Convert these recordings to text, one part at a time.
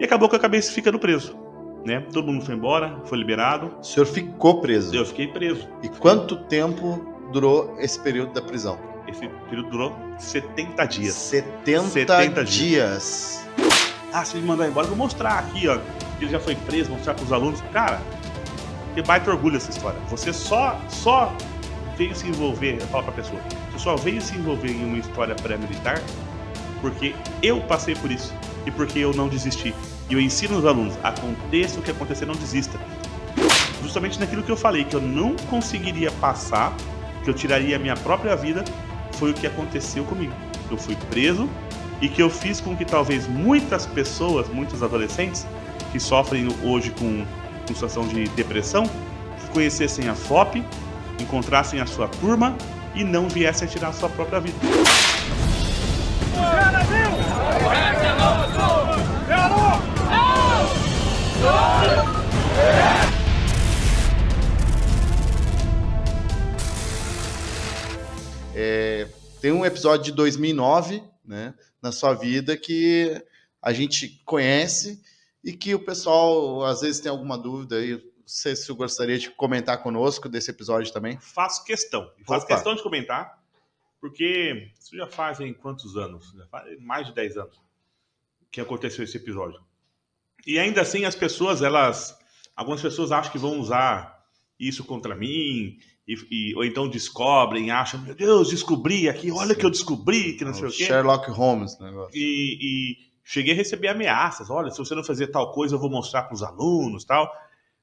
E acabou que eu acabei ficando preso. Né? Todo mundo foi embora, foi liberado. O senhor ficou preso? Eu fiquei preso. E quanto tempo durou esse período da prisão? Esse período durou 70 dias. 70, 70 dias. dias. Ah, se ele mandar embora, eu vou mostrar aqui, ó. Que ele já foi preso, mostrar para os alunos. Cara, que baita orgulho essa história. Você só, só veio se envolver, eu falo para a pessoa, você só veio se envolver em uma história pré-militar porque eu passei por isso e porque eu não desisti. E eu ensino os alunos, aconteça o que acontecer, não desista. Justamente naquilo que eu falei, que eu não conseguiria passar, que eu tiraria a minha própria vida, foi o que aconteceu comigo. Eu fui preso e que eu fiz com que talvez muitas pessoas, muitos adolescentes que sofrem hoje com, com situação de depressão, conhecessem a FOP, encontrassem a sua turma e não viessem a tirar a sua própria vida. É, tem um episódio de 2009, né, na sua vida que a gente conhece e que o pessoal às vezes tem alguma dúvida aí. Sei se gostaria de comentar conosco desse episódio também. Faço questão, faço questão de comentar, porque isso já fazem quantos anos? Já faz mais de 10 anos que aconteceu esse episódio. E ainda assim, as pessoas, elas. Algumas pessoas acham que vão usar isso contra mim, e, e, ou então descobrem, acham, meu Deus, descobri aqui, olha Sim. que eu descobri, que não é, sei o quê. Sherlock Holmes, negócio. E, e, cheguei a receber ameaças, olha, se você não fazer tal coisa, eu vou mostrar para os alunos, tal.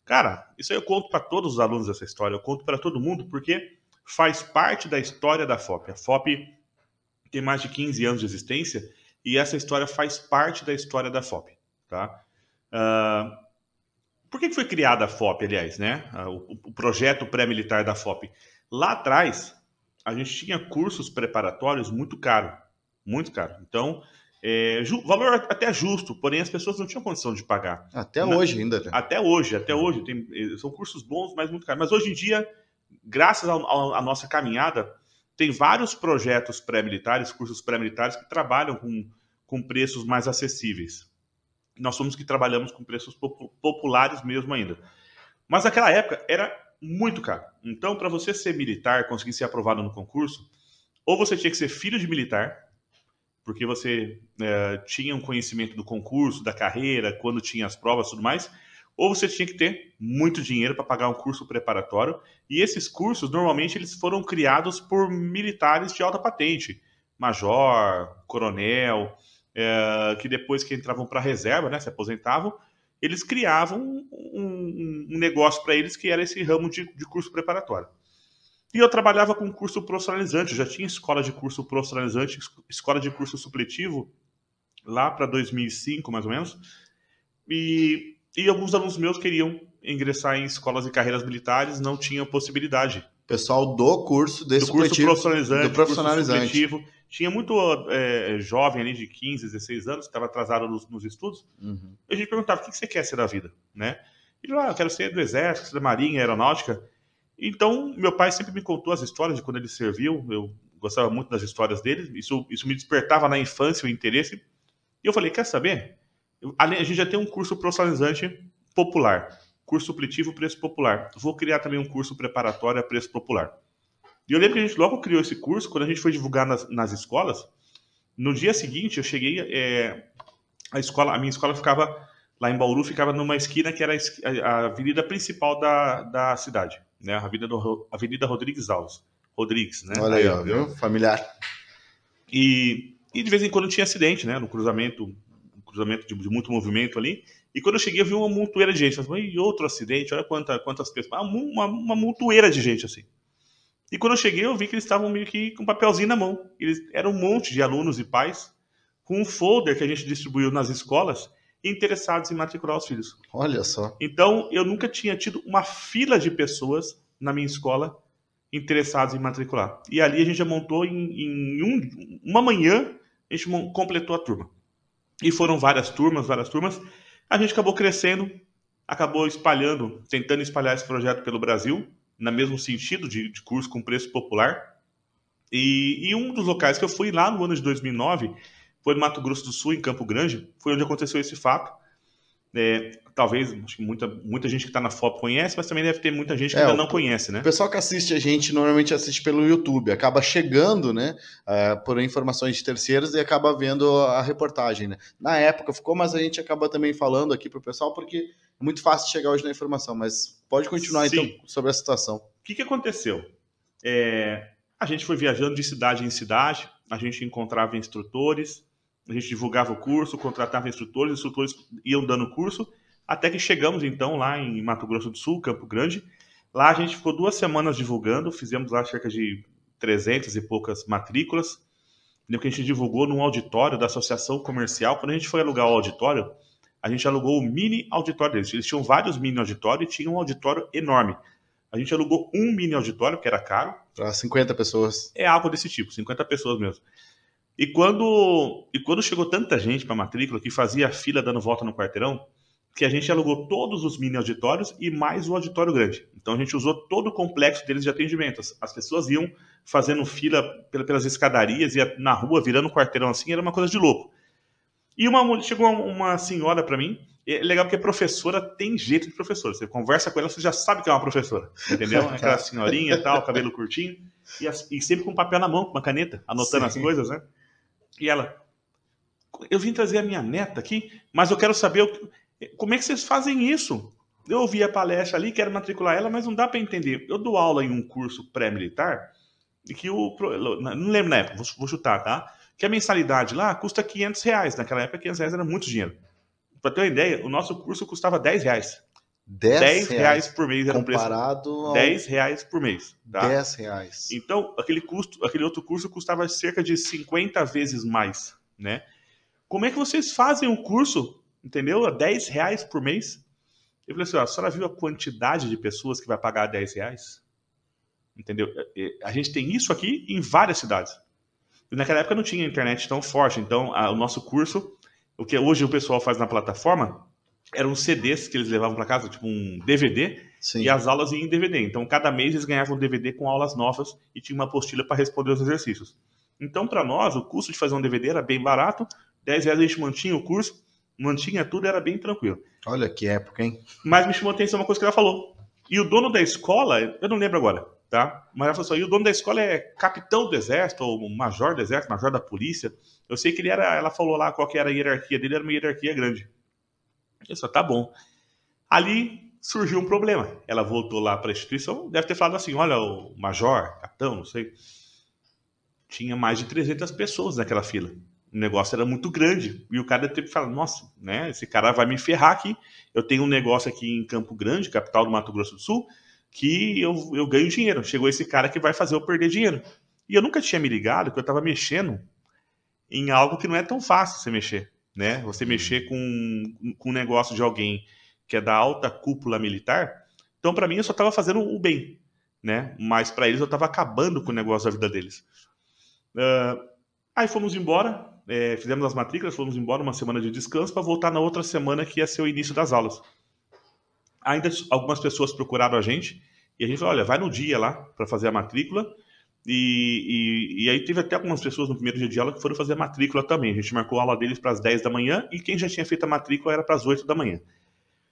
Cara, isso aí eu conto para todos os alunos essa história, eu conto para todo mundo, porque faz parte da história da FOP. A FOP tem mais de 15 anos de existência e essa história faz parte da história da FOP. Tá? Uh, por que foi criada a FOP, aliás, né? Uh, o, o projeto pré-militar da FOP. Lá atrás, a gente tinha cursos preparatórios muito caro, muito caro. Então, é, valor até justo, porém as pessoas não tinham condição de pagar. Até Na, hoje ainda. Né? Até hoje, até hum. hoje. Tem, eh, são cursos bons, mas muito caros. Mas hoje em dia, graças à nossa caminhada, tem vários projetos pré-militares, cursos pré-militares que trabalham com, com preços mais acessíveis. Nós somos que trabalhamos com preços pop populares mesmo ainda. Mas naquela época era muito caro. Então, para você ser militar, conseguir ser aprovado no concurso, ou você tinha que ser filho de militar, porque você é, tinha um conhecimento do concurso, da carreira, quando tinha as provas, tudo mais ou você tinha que ter muito dinheiro para pagar um curso preparatório, e esses cursos normalmente eles foram criados por militares de alta patente, major, coronel, é, que depois que entravam para a reserva, né, se aposentavam, eles criavam um, um, negócio para eles que era esse ramo de, de curso preparatório. E eu trabalhava com curso profissionalizante, já tinha escola de curso profissionalizante, escola de curso supletivo, lá para 2005, mais ou menos. E e alguns alunos meus queriam ingressar em escolas e carreiras militares, não tinham possibilidade. Pessoal do curso desse do curso supletivo, profissionalizante, do profissionalizante. Curso supletivo. Tinha muito é, jovem ali de 15, 16 anos, que estava atrasado nos, nos estudos. Uhum. E a gente perguntava, o que você quer ser da vida? Né? E lá, ah, eu quero ser do exército, da marinha, aeronáutica. Então, meu pai sempre me contou as histórias de quando ele serviu. Eu gostava muito das histórias dele. Isso, isso me despertava na infância o interesse. E eu falei, quer saber? A gente já tem um curso profissionalizante popular, curso supletivo preço popular. Vou criar também um curso preparatório a preço popular. E eu lembro que a gente logo criou esse curso, quando a gente foi divulgar nas, nas escolas, no dia seguinte eu cheguei, é, a escola, a minha escola ficava lá em Bauru, ficava numa esquina que era a, a avenida principal da, da cidade, né? A avenida, do, avenida Rodrigues Alves. Rodrigues, né? Olha aí, ó, viu? Familiar. E, e de vez em quando tinha acidente, né? No cruzamento cruzamento de, de, muito movimento ali. E quando eu cheguei, eu vi uma montoeira de gente. falei, e outro acidente, olha quanta, quantas pessoas. Ah, uma, uma montoeira de gente, assim. E quando eu cheguei, eu vi que eles estavam meio que com um papelzinho na mão. Eles eram um monte de alunos e pais com um folder que a gente distribuiu nas escolas interessados em matricular os filhos. Olha só. Então, eu nunca tinha tido uma fila de pessoas na minha escola interessados em matricular. E ali a gente já montou em, em um, uma manhã, a gente completou a turma. E foram várias turmas, várias turmas. A gente acabou crescendo, acabou espalhando, tentando espalhar esse projeto pelo Brasil, no mesmo sentido de, de curso com preço popular. E, e, um dos locais que eu fui lá no ano de 2009 foi no Mato Grosso do Sul, em Campo Grande, foi onde aconteceu esse fato. É, talvez muita, muita gente que está na FOP conhece, mas também deve ter muita gente que é, ainda não conhece, né? O pessoal que assiste a gente normalmente assiste pelo YouTube, acaba chegando, né, uh, por informações de terceiros e acaba vendo a reportagem, né? Na época ficou, mas a gente acaba também falando aqui para o pessoal porque é muito fácil chegar hoje na informação, mas pode continuar Sim. então sobre a situação. O que, que aconteceu? É, a gente foi viajando de cidade em cidade, a gente encontrava instrutores, a gente divulgava o curso, contratava instrutores, os instrutores iam dando o curso, até que chegamos então lá em Mato Grosso do Sul, Campo Grande. Lá a gente ficou duas semanas divulgando, fizemos lá cerca de 300 e poucas matrículas. que a gente divulgou num auditório da Associação Comercial. Quando a gente foi alugar o auditório, a gente alugou o mini auditório deles. Eles tinham vários mini auditórios e tinha um auditório enorme. A gente alugou um mini auditório, que era caro. Para 50 pessoas. É algo desse tipo, 50 pessoas mesmo. E quando, e quando chegou tanta gente para matrícula que fazia fila dando volta no quarteirão, que a gente alugou todos os mini auditórios e mais o auditório grande. Então a gente usou todo o complexo deles de atendimento. As pessoas iam fazendo fila pelas escadarias e na rua virando o quarteirão assim, era uma coisa de louco. E uma chegou uma senhora para mim, é legal porque professora tem jeito de professora. Você conversa com ela, você já sabe que é uma professora, entendeu? Aquela senhorinha, tal, cabelo curtinho e, e sempre com um papel na mão, com uma caneta, anotando Sim. as coisas, né? E ela, eu vim trazer a minha neta aqui, mas eu quero saber que, como é que vocês fazem isso. Eu ouvi a palestra ali, quero matricular ela, mas não dá para entender. Eu dou aula em um curso pré-militar e que o não lembro na época, vou, vou, chutar, tá? Que a mensalidade lá custa 500 reais. Naquela época, 500 reais era muito dinheiro. Para ter uma ideia, o nosso curso custava 10 reais. 10, 10 reais, por mês era um preço. Comparado 10 reais por mês. Tá? 10 reais. Então, aquele, custo, aquele outro curso custava cerca de 50 vezes mais, né? Como é que vocês fazem um curso, entendeu? A 10 reais por mês? Eu falei assim, ó, a senhora viu a quantidade de pessoas que vai pagar 10 reais? Entendeu? É, é, a gente tem isso aqui em várias cidades. E naquela época não tinha internet tão forte, então a, o nosso curso, o que hoje o pessoal faz na plataforma, eram CDs que eles levavam para casa, tipo um DVD, Sim. e as aulas iam em DVD. Então, cada mês eles ganhavam um DVD com aulas novas e tinha uma apostila para responder os exercícios. Então, para nós, o custo de fazer um DVD era bem barato, 10 reais a gente mantinha o curso, mantinha tudo, era bem tranquilo. Olha que época, hein? Mas me chamou a atenção uma coisa que ela falou. E o dono da escola, eu não lembro agora, tá? Mas ela falou assim, e o dono da escola é capitão do exército, ou major do exército, major da polícia. Eu sei que ele era, ela falou lá qual que era a hierarquia dele, era uma hierarquia grande. Ele só tá bom. Ali surgiu um problema. Ela voltou lá para a instituição, deve ter falado assim: olha, o major, capitão, não sei. Tinha mais de 300 pessoas naquela fila. O negócio era muito grande. E o cara teve que falar: nossa, né, esse cara vai me ferrar aqui. Eu tenho um negócio aqui em Campo Grande, capital do Mato Grosso do Sul, que eu, eu ganho dinheiro. Chegou esse cara que vai fazer eu perder dinheiro. E eu nunca tinha me ligado que eu estava mexendo em algo que não é tão fácil você mexer né? Você uhum. mexer com, com um negócio de alguém que é da alta cúpula militar. Então, para mim, eu só estava fazendo o bem, né? Mas para eles, eu estava acabando com o negócio da vida deles. Uh, aí fomos embora, é, fizemos as matrículas, fomos embora uma semana de descanso para voltar na outra semana que ia ser o início das aulas. Ainda algumas pessoas procuraram a gente e a gente falou: olha, vai no dia lá para fazer a matrícula e, e, e, aí teve até algumas pessoas no primeiro dia de aula que foram fazer a matrícula também. A gente marcou a aula deles para as 10 da manhã e quem já tinha feito a matrícula era para as 8 da manhã.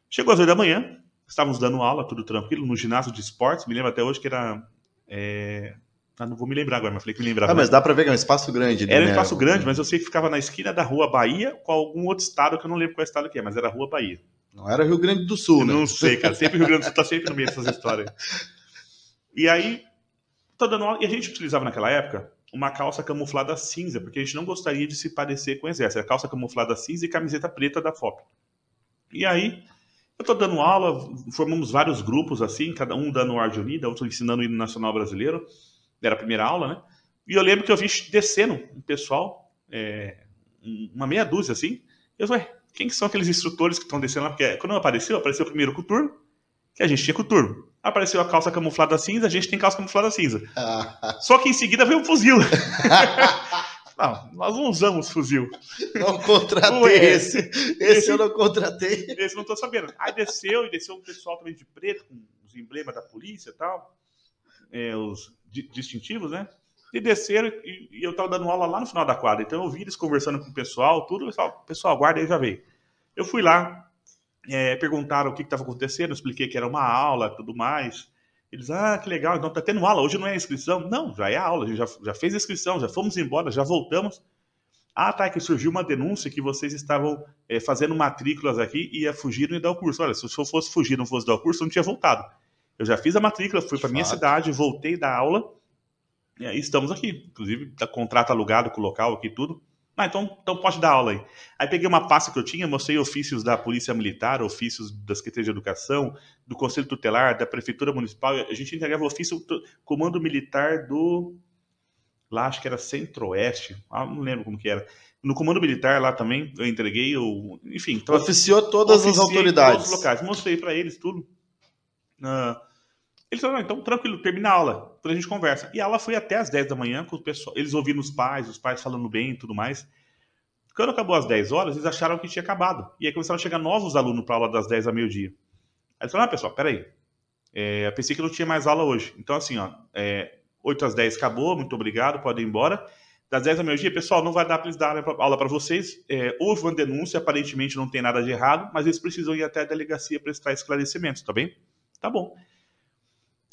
Chegou às 8 da manhã, estávamos dando aula, tudo tranquilo, no ginásio de esportes, me lembro até hoje que era. É... Ah, não vou me lembrar agora, mas falei que me lembrava. Ah, mas dá para ver que é um espaço grande. Era um né? espaço grande, é. mas eu sei que ficava na esquina da Rua Bahia com algum outro estado que eu não lembro qual estado que é, mas era Rua Bahia. Não era Rio Grande do Sul, né? Não sei, cara. Sempre Rio Grande do Sul está sempre no meio dessas histórias. E aí tá dando aula. E a gente utilizava naquela época uma calça camuflada cinza, porque a gente não gostaria de se parecer com o exército. Era calça camuflada cinza e camiseta preta da FOP. E aí, eu tô dando aula, formamos vários grupos assim, cada um dando o de unida, outro ensinando o hino nacional brasileiro. Era a primeira aula, né? E eu lembro que eu vi descendo um pessoal, é, uma meia dúzia assim. Eu falei, quem que são aqueles instrutores que estão descendo lá? Porque quando eu apareceu, o primeiro o que a gente tinha Couturno apareceu a calça camuflada cinza, a gente tem calça camuflada cinza. Ah. Só que em seguida veio o um fuzil. Não, nós não usamos fuzil. Não contratei esse. esse. esse. eu não contratei. Esse não tô sabendo. Aí desceu e desceu um pessoal também de preto, com os emblemas da polícia e tal, é, os di distintivos, né? E desceram e, e, eu tava dando aula lá no final da quadra. Então eu vi eles conversando com o pessoal, tudo. Pessoal, pessoal guarda aí, já veio. Eu fui lá, é, perguntaram o que estava acontecendo, expliquei que era uma aula tudo mais. Eles, ah, que legal, então está tendo aula, hoje não é inscrição. Não, já é aula, a gente já, já fez inscrição, já fomos embora, já voltamos. Ah, tá, que surgiu uma denúncia que vocês estavam é, fazendo matrículas aqui e fugir e dar o curso. Olha, se eu fosse fugir não fosse dar o curso, eu não tinha voltado. Eu já fiz a matrícula, fui para minha cidade, voltei da aula e aí estamos aqui. Inclusive, tá contrato alugado com o local aqui tudo. Ah, então, então pode dar aula aí. Aí peguei uma pasta que eu tinha, mostrei ofícios da Polícia Militar, ofícios da Secretaria de Educação, do Conselho Tutelar, da Prefeitura Municipal. A gente entregava ofício Comando Militar do. Lá acho que era Centro-Oeste, ah, não lembro como que era. No Comando Militar lá também, eu entreguei, eu, enfim. Então, Oficiou todas as autoridades. Todos os locais. Mostrei para eles tudo. Ah, eles falaram, então tranquilo, termina a aula, depois a gente conversa. E a aula foi até as 10 da manhã, com o pessoal, eles ouvindo os pais, os pais falando bem e tudo mais. Quando acabou as 10 horas, eles acharam que tinha acabado. E aí começaram a chegar novos alunos para aula das 10 a meio-dia. Aí eles falaram, ah, pessoal, peraí, é, eu pensei que não tinha mais aula hoje. Então, assim, ó, é, 8 às 10 acabou, muito obrigado, podem ir embora. Das 10 a meio-dia, pessoal, não vai dar para eles darem aula para vocês. É, houve uma denúncia, aparentemente não tem nada de errado, mas eles precisam ir até a delegacia prestar esclarecimentos, tá bem? Tá bom.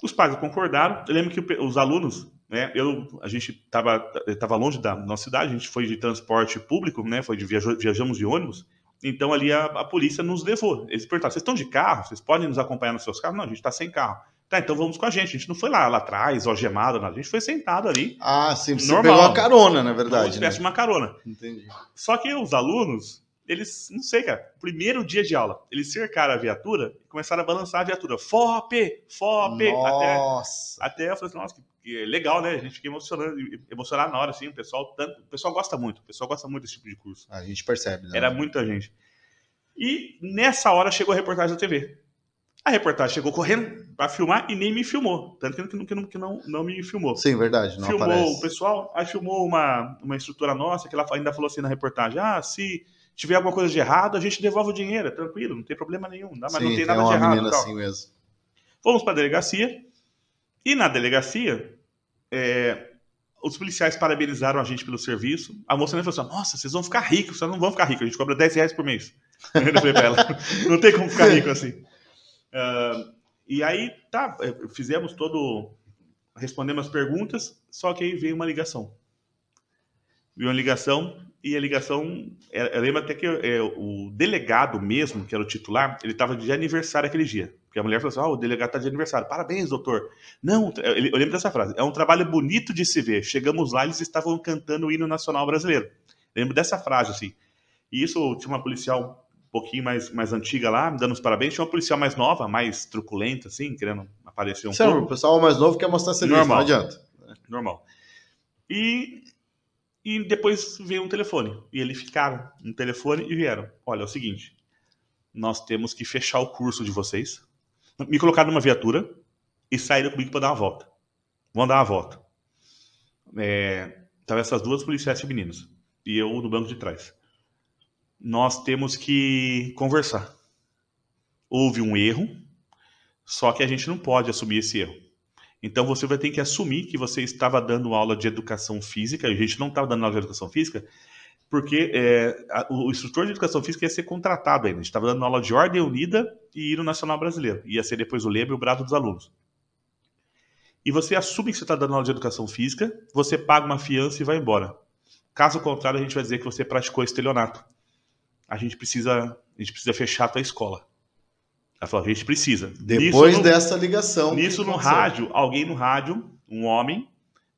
Os pais concordaram. Eu lembro que os alunos, né, eu, a gente estava tava longe da nossa cidade, a gente foi de transporte público, né, foi de viajamos de ônibus. Então ali a, a, polícia nos levou. Eles perguntaram: vocês estão de carro? Vocês podem nos acompanhar nos seus carros? Não, a gente está sem carro. Tá, então vamos com a gente. A gente não foi lá, lá atrás, algemado, não. a gente foi sentado ali. Ah, sim, você normal. pegou uma carona, na verdade. Como se tivesse né? uma carona. Entendi. Só que os alunos, eles, não sei, cara, primeiro dia de aula, eles cercaram a viatura e começaram a balançar a viatura. FOP! FOP! Nossa! Até, até eu falei assim, nossa, que, legal, né? A gente fica emocionado, emocionado na hora, assim, o pessoal, tanto, o pessoal gosta muito, o pessoal gosta muito desse tipo de curso. A gente percebe, né? Era muita gente. E nessa hora chegou a reportagem da TV. A reportagem chegou correndo para filmar e nem me filmou. Tanto que não, que não, que não, não me filmou. Sim, verdade. Não filmou aparece. o pessoal, aí filmou uma, uma estrutura nossa que ela ainda falou assim na reportagem: ah, se tiver alguma coisa de errado, a gente devolve o dinheiro, é tranquilo, não tem problema nenhum. Mas Sim, não tem, tem nada de errado. Assim mesmo. Fomos para a delegacia, e na delegacia, é, os policiais parabenizaram a gente pelo serviço. A moça nem falou assim: nossa, vocês vão ficar ricos, vocês não vão ficar ricos, a gente cobra 10 reais por mês. Eu falei pra ela: não tem como ficar rico assim. Uh, e aí, tá, é, fizemos todo. Respondemos as perguntas, só que aí veio uma ligação. Veio uma ligação e a ligação. É, eu lembro até que é, o delegado mesmo, que era o titular, ele estava de aniversário aquele dia. Porque a mulher falou assim: Ó, oh, ah, o delegado está de aniversário. Parabéns, doutor. Não, eu lembro dessa frase. É um trabalho bonito de se ver. Chegamos lá, eles estavam cantando o hino nacional brasileiro. Eu lembro dessa frase, assim. E isso tinha uma policial um pouquinho mais, mais antiga lá, me dando os parabéns. Tinha uma policial mais nova, mais truculenta, assim, querendo aparecer um Sério, pouco. o pessoal mais novo quer mostrar serviço, Normal. não adianta. Normal. E e depois veio um telefone. E eles ficaram no telefone e vieram. Olha, é o seguinte. Nós temos que fechar o curso de vocês. Me colocaram numa viatura e saíram comigo para dar uma volta. Vão dar uma volta. É, tava essas duas policiais femininas. E eu no banco de trás. Nós temos que conversar. Houve um erro, só que a gente não pode assumir esse erro então você vai ter que assumir que você estava dando aula de educação física, e a gente não estava dando aula de educação física, porque é, a, o instrutor de educação física ia ser contratado ainda. A gente estava dando aula de Ordem Unida e no Nacional Brasileiro. Ia ser depois o lembre e o braço dos alunos. E você assume que você está dando aula de educação física, você paga uma fiança e vai embora. Caso contrário, a gente vai dizer que você praticou estelionato. A gente precisa, a gente precisa fechar a tua escola. Ela falou, a gente precisa. Depois dessa ligação. Nisso no rádio, alguém no rádio, um homem,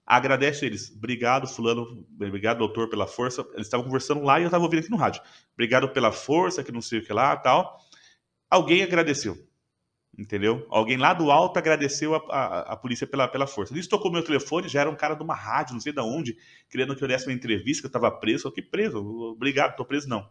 agradece eles. Obrigado, fulano, obrigado, doutor, pela força. Eles estavam conversando lá e eu estava ouvindo aqui no rádio. Obrigado pela força, que não sei o que lá, tal. Alguém agradeceu. Entendeu? Alguém lá do alto agradeceu a, a, a polícia pela, pela força. Nisso tocou meu telefone, já era um cara de uma rádio, não sei de onde, querendo que eu desse uma entrevista, que eu estava preso. Eu, que preso? Obrigado, Estou preso não.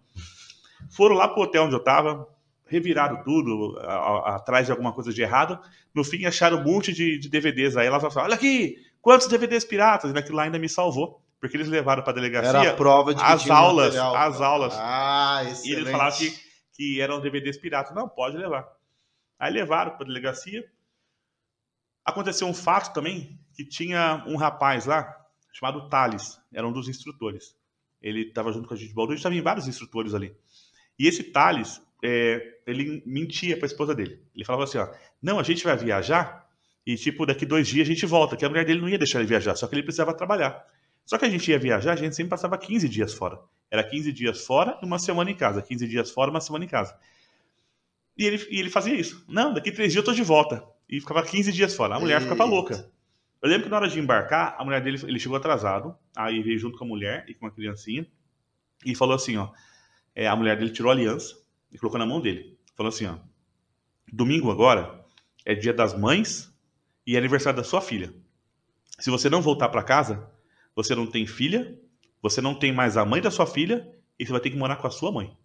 Foram lá pro hotel onde eu estava reviraram tudo a, a, atrás de alguma coisa de errado. No fim, acharam um monte de, de DVDs. Aí ela falou: assim, Olha aqui, quantos DVDs piratas? E né, aquilo lá ainda me salvou. Porque eles levaram para a delegacia Era a prova de as aulas. Material, as aulas. Ah, excelente. E eles falaram que, que eram DVDs piratas. Não, pode levar. Aí levaram para a delegacia. Aconteceu um fato também que tinha um rapaz lá, chamado Thales, era um dos instrutores. Ele estava junto com a gente de Baldur, estava em vários instrutores ali. E esse Thales, é, ele mentia para a esposa dele. Ele falava assim, ó, não, a gente vai viajar e, tipo, daqui dois dias a gente volta, que a mulher dele não ia deixar ele viajar, só que ele precisava trabalhar. Só que a gente ia viajar, a gente sempre passava 15 dias fora. Era 15 dias fora e uma semana em casa, 15 dias fora uma semana em casa. E ele, e ele fazia isso. Não, daqui três dias eu tô de volta. E ficava 15 dias fora. A mulher Eita. ficava louca. Eu lembro que na hora de embarcar, a mulher dele, ele chegou atrasado, aí veio junto com a mulher e com a criancinha, e falou assim, ó, é, a mulher dele tirou a aliança, e colocou na mão dele. Falou assim, ó, domingo agora é dia das mães e é aniversário da sua filha. Se você não voltar para casa, você não tem filha, você não tem mais a mãe da sua filha e você vai ter que morar com a sua mãe.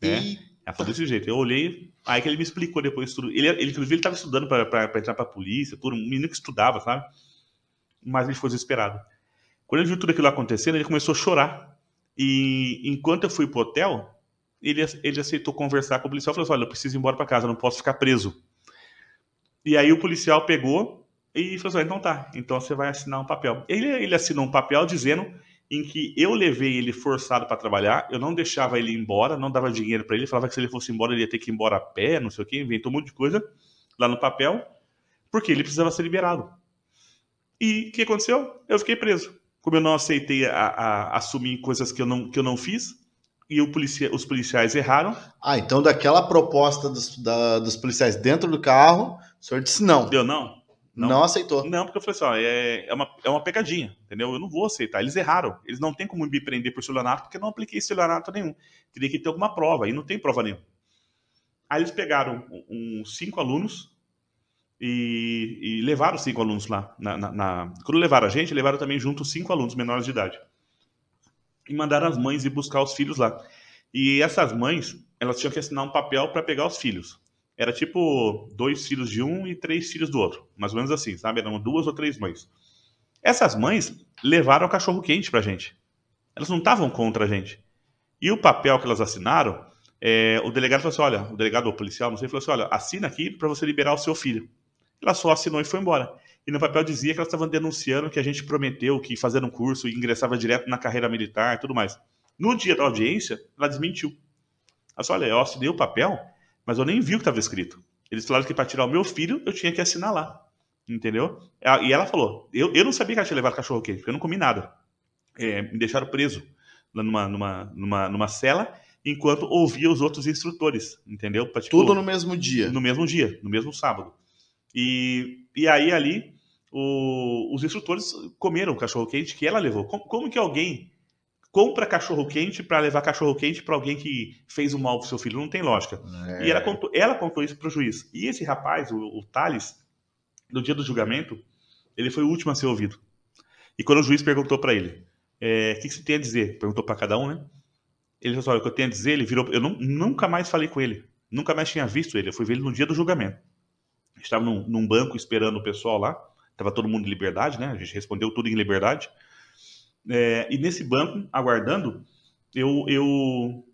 Né? Ela falou desse jeito. Eu olhei, aí que ele me explicou depois tudo. Ele, ele inclusive, ele estava estudando para entrar para a polícia, tudo, um menino que estudava, sabe? Mas ele ficou desesperado. Quando ele viu tudo aquilo acontecendo, ele começou a chorar. E enquanto eu fui pro hotel, ele, ele aceitou conversar com o policial e falou assim, olha, eu preciso ir embora para casa, eu não posso ficar preso. E aí o policial pegou e falou assim, então tá, então você vai assinar um papel. Ele, ele assinou um papel dizendo em que eu levei ele forçado para trabalhar, eu não deixava ele ir embora, não dava dinheiro para ele, falava que se ele fosse embora ele ia ter que ir embora a pé, não sei o que, inventou um monte de coisa lá no papel, porque ele precisava ser liberado. E o que aconteceu? Eu fiquei preso. Como eu não aceitei a, a, a assumir coisas que eu não, que eu não fiz, e policia, os policiais erraram. Ah, então daquela proposta dos, da, dos, policiais dentro do carro, o senhor disse não. Deu não? Não, não aceitou. Não, porque eu falei assim, ó, é, é, uma, é uma pegadinha, entendeu? Eu não vou aceitar. Eles erraram. Eles não têm como me prender por celularato, porque eu não apliquei celularato nenhum. Teria que ter alguma prova, e não tem prova nenhuma. Aí eles pegaram uns cinco alunos, e, e, levaram cinco alunos lá. Na, na, na, Quando levaram a gente, levaram também junto cinco alunos menores de idade e mandaram as mães ir buscar os filhos lá. E essas mães, elas tinham que assinar um papel para pegar os filhos. Era tipo dois filhos de um e três filhos do outro, mais ou menos assim, sabe? Eram duas ou três mães. Essas mães levaram o cachorro quente pra gente. Elas não estavam contra a gente. E o papel que elas assinaram, é, o delegado falou assim: olha, o delegado ou policial, não sei, falou assim: olha, assina aqui para você liberar o seu filho. Ela só assinou e foi embora e no papel dizia que elas estavam denunciando que a gente prometeu que fazendo um curso e ingressava direto na carreira militar e tudo mais. No dia da audiência, ela desmentiu. Ela disse, olha, eu assinei o papel, mas eu nem vi o que estava escrito. Eles falaram que para tirar o meu filho, eu tinha que assinar lá. Entendeu? Ah, e ela falou, eu, eu não sabia que ela tinha levado cachorro quente, porque eu não comi nada. É, me deixaram preso numa, numa, numa, numa cela enquanto ouvia os outros instrutores, entendeu? Pra, tipo, Tudo no mesmo dia. No mesmo dia, no mesmo sábado. E, e aí ali o, os instrutores comeram cachorro quente que ela levou. Como, como que alguém compra cachorro quente para levar cachorro quente para alguém que fez o mal pro seu filho? Não tem lógica. É. E ela contou, ela contou isso pro juiz. E esse rapaz, o, o Thales, no dia do julgamento, ele foi o último a ser ouvido. E quando o juiz perguntou para ele, é, o que, que você tem a dizer? Perguntou para cada um, né? Ele falou, assim, olha, o que eu tenho a dizer, ele virou, eu não, nunca mais falei com ele, nunca mais tinha visto ele, eu fui ver ele no dia do julgamento. Estava num, num banco esperando o pessoal lá, estava todo mundo em liberdade, né? A gente respondeu tudo em liberdade. É, e nesse banco, aguardando, eu, eu,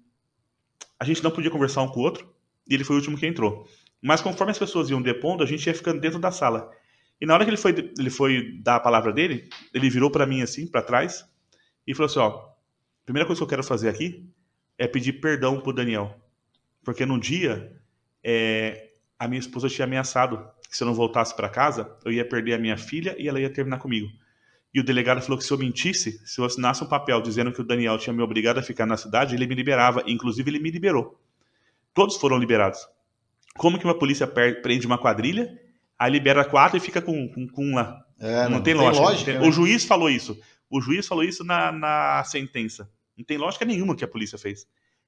a gente não podia conversar um com o outro, e ele foi o último que entrou. Mas conforme as pessoas iam depondo, a gente ia ficando dentro da sala. E na hora que ele foi, ele foi dar a palavra dele, ele virou para mim assim, para trás, e falou assim: ó, primeira coisa que eu quero fazer aqui é pedir perdão pro Daniel, porque num dia é, a minha esposa tinha ameaçado que se eu não voltasse para casa, eu ia perder a minha filha e ela ia terminar comigo. E o delegado falou que se eu mentisse, se eu assinasse um papel dizendo que o Daniel tinha me obrigado a ficar na cidade, ele me liberava. Inclusive, ele me liberou. Todos foram liberados. Como que uma polícia prende uma quadrilha, aí libera quatro e fica com, com, com um lá? É, não, não, tem lógica. lógica não tem... Né? O juiz falou isso. O juiz falou isso na, na sentença. Não tem lógica nenhuma que a polícia fez.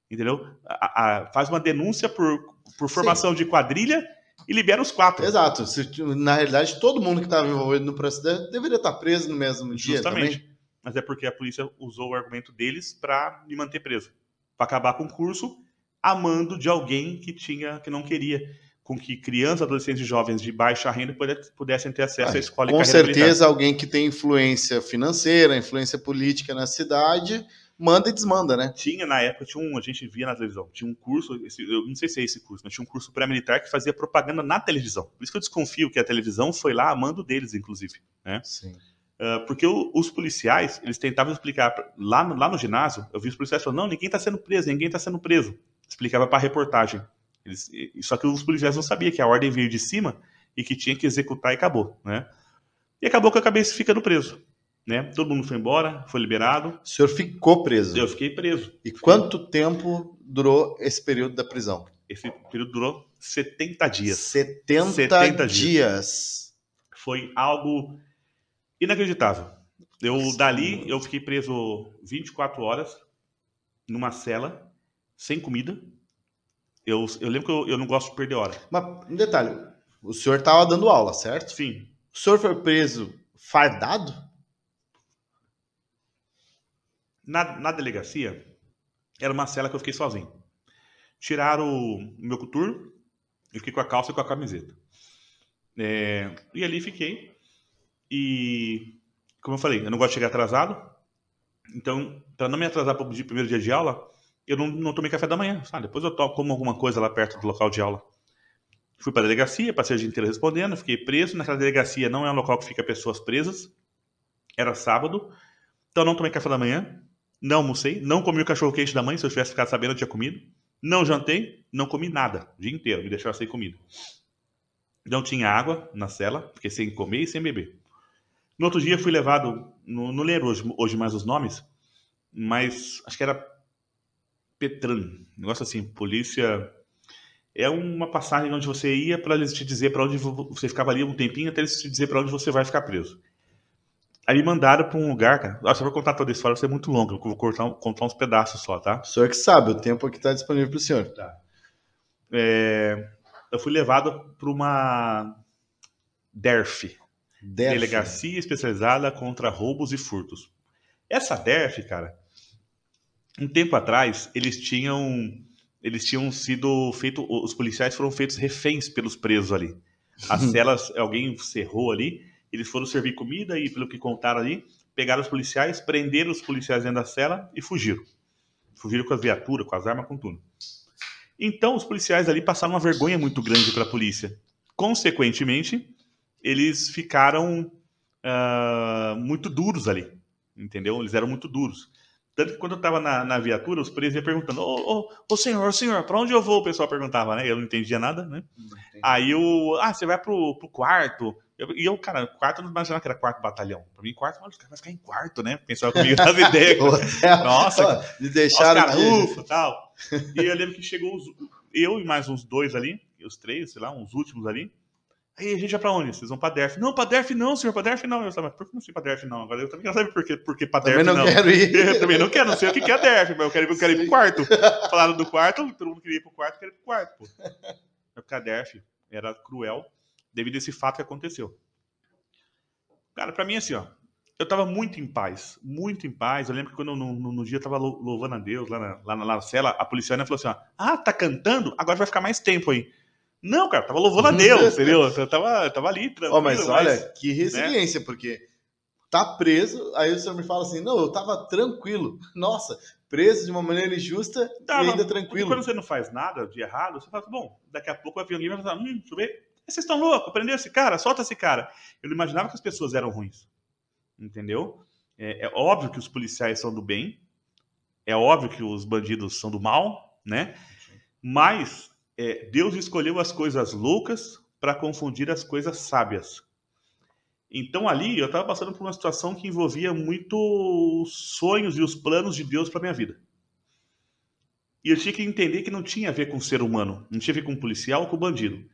Entendeu? A, a, faz uma denúncia por, por formação Sim. de quadrilha e libera os quatro. Exato. Se, na realidade, todo mundo que estava envolvido no processo deveria estar tá preso no mesmo Justamente. dia. Justamente. Mas é porque a polícia usou o argumento deles para me manter preso. Para acabar com o curso, amando de alguém que tinha que não queria com que crianças, adolescentes e jovens de baixa renda pudessem ter acesso ah, à escola com e Com certeza, alguém que tem influência financeira, influência política na cidade, manda e desmanda, né? Tinha, na época, tinha um, a gente via na televisão, tinha um curso, esse, eu não sei se é esse curso, mas tinha um curso pré-militar que fazia propaganda na televisão. Por isso que eu desconfio que a televisão foi lá a mando deles, inclusive. Né? Sim. Uh, porque o, os policiais, eles tentavam explicar, lá no, lá no ginásio, eu vi os policiais falando, não, ninguém tá sendo preso, ninguém tá sendo preso. Explicava pra reportagem. Eles, só que os policiais não sabiam que a ordem veio de cima e que tinha que executar e acabou, né? E acabou que eu acabei ficando preso né? Todo mundo foi embora, foi liberado. O senhor ficou preso? Eu fiquei preso. E quanto tempo durou esse período da prisão? Esse período durou 70 dias. 70, 70 dias. dias. Foi algo inacreditável. Eu dali eu fiquei preso 24 horas numa cela sem comida. Eu, eu lembro que eu, eu não gosto de perder hora. Mas um detalhe, o senhor estava dando aula, certo? Sim. O senhor foi preso fardado? Na, na delegacia, era uma cela que eu fiquei sozinho. Tiraram o meu coturno, eu fiquei com a calça e com a camiseta. É, e ali fiquei. E, como eu falei, eu não gosto de chegar atrasado. Então, para não me atrasar para o primeiro dia de aula, eu não, não tomei café da manhã. Sabe? Ah, depois eu tomo, como alguma coisa lá perto do local de aula. Fui para a delegacia, passei a dia inteira respondendo, fiquei preso. Naquela delegacia não é um local que fica pessoas presas. Era sábado, então não tomei café da manhã. Não almocei, não comi o cachorro quente da mãe, se eu tivesse ficado sabendo eu tinha comido. Não jantei, não comi nada, o dia inteiro, me deixaram sem comida. Não tinha água na cela, fiquei sem comer e sem beber. No outro dia fui levado, não, não lembro hoje, hoje mais os nomes, mas acho que era Petran, negócio assim, polícia é uma passagem onde você ia para eles te dizer para onde você ficava ali um tempinho até eles te dizer para onde você vai ficar preso. Aí me mandaram pra um lugar, cara. Ah, se eu for contar toda a história, vai ser muito longo. Eu vou cortar, contar uns pedaços só, tá? O senhor que sabe, o tempo aqui tá disponível pro senhor. Tá. É, eu fui levado para uma DERF, DERF, Delegacia Especializada contra Roubos e Furtos. Essa DERF, cara, um tempo atrás, eles tinham eles tinham sido feito os policiais foram feitos reféns pelos presos ali. As celas, alguém cerrou ali eles foram servir comida e, pelo que contaram ali, pegaram os policiais, prenderam os policiais dentro da cela e fugiram. Fugiram com a viatura, com as armas, com tudo. Então, os policiais ali passaram uma vergonha muito grande para a polícia. Consequentemente, eles ficaram uh, muito duros ali, entendeu? Eles eram muito duros. Tanto que quando eu estava na, na, viatura, os presos iam perguntando: Ô oh, oh, oh, senhor, senhor, para onde eu vou? O pessoal perguntava, né? Eu não entendia nada, né? Aí eu, ah, você vai pro, pro quarto. Eu, e eu, cara, quarto eu não imaginava que era quarto batalhão. Pra mim, quarto, é mano, os caras vão ficar em quarto, né? Pensava comigo nas ideias. É, nossa, me deixaram. Nossa, tal. E eu lembro que chegou os, eu e mais uns dois ali, os três, sei lá, uns últimos ali. Aí a gente vai pra onde? Vocês vão pra DERF. Não, pra DERF não, senhor, pra DERF não. Eu falei, mas por que não sei pra DERF não? Agora eu também não sabe por que, por que pra DERF não. Também não quero ir. Eu também não quero, não sei o que, que é DERF, mas eu quero, eu quero ir pro quarto. Falaram do quarto, todo mundo queria ir pro quarto, Queria quero ir pro quarto, pô. Porque a DERF era cruel devido a esse fato que aconteceu. Cara, pra mim é assim, ó, eu tava muito em paz, muito em paz. Eu lembro que quando eu, no, no, dia eu tava louvando a Deus lá na, lá na, lá na cela, a policial falou assim, ó, ah, tá cantando? Agora vai ficar mais tempo aí. Não, cara, tava louvando a Deus, entendeu? Eu tava, tava ali, tranquilo. Oh, mas, mas olha, que resiliência, né? porque tá preso, aí o senhor me fala assim, não, eu tava tranquilo. Nossa, preso de uma maneira injusta tá, e ainda tranquilo. Quando você não faz nada de errado, você fala, assim, bom, daqui a pouco vai vir alguém e vai falar, hum, deixa eu ver, vocês estão loucos, prendeu esse cara, solta esse cara. Eu não imaginava que as pessoas eram ruins, entendeu? É, é óbvio que os policiais são do bem, é óbvio que os bandidos são do mal, né? Mas é, Deus escolheu as coisas loucas para confundir as coisas sábias. Então ali eu estava passando por uma situação que envolvia muito os sonhos e os planos de Deus para minha vida. E eu tinha que entender que não tinha a ver com ser humano, não tinha a ver com policial ou com bandido.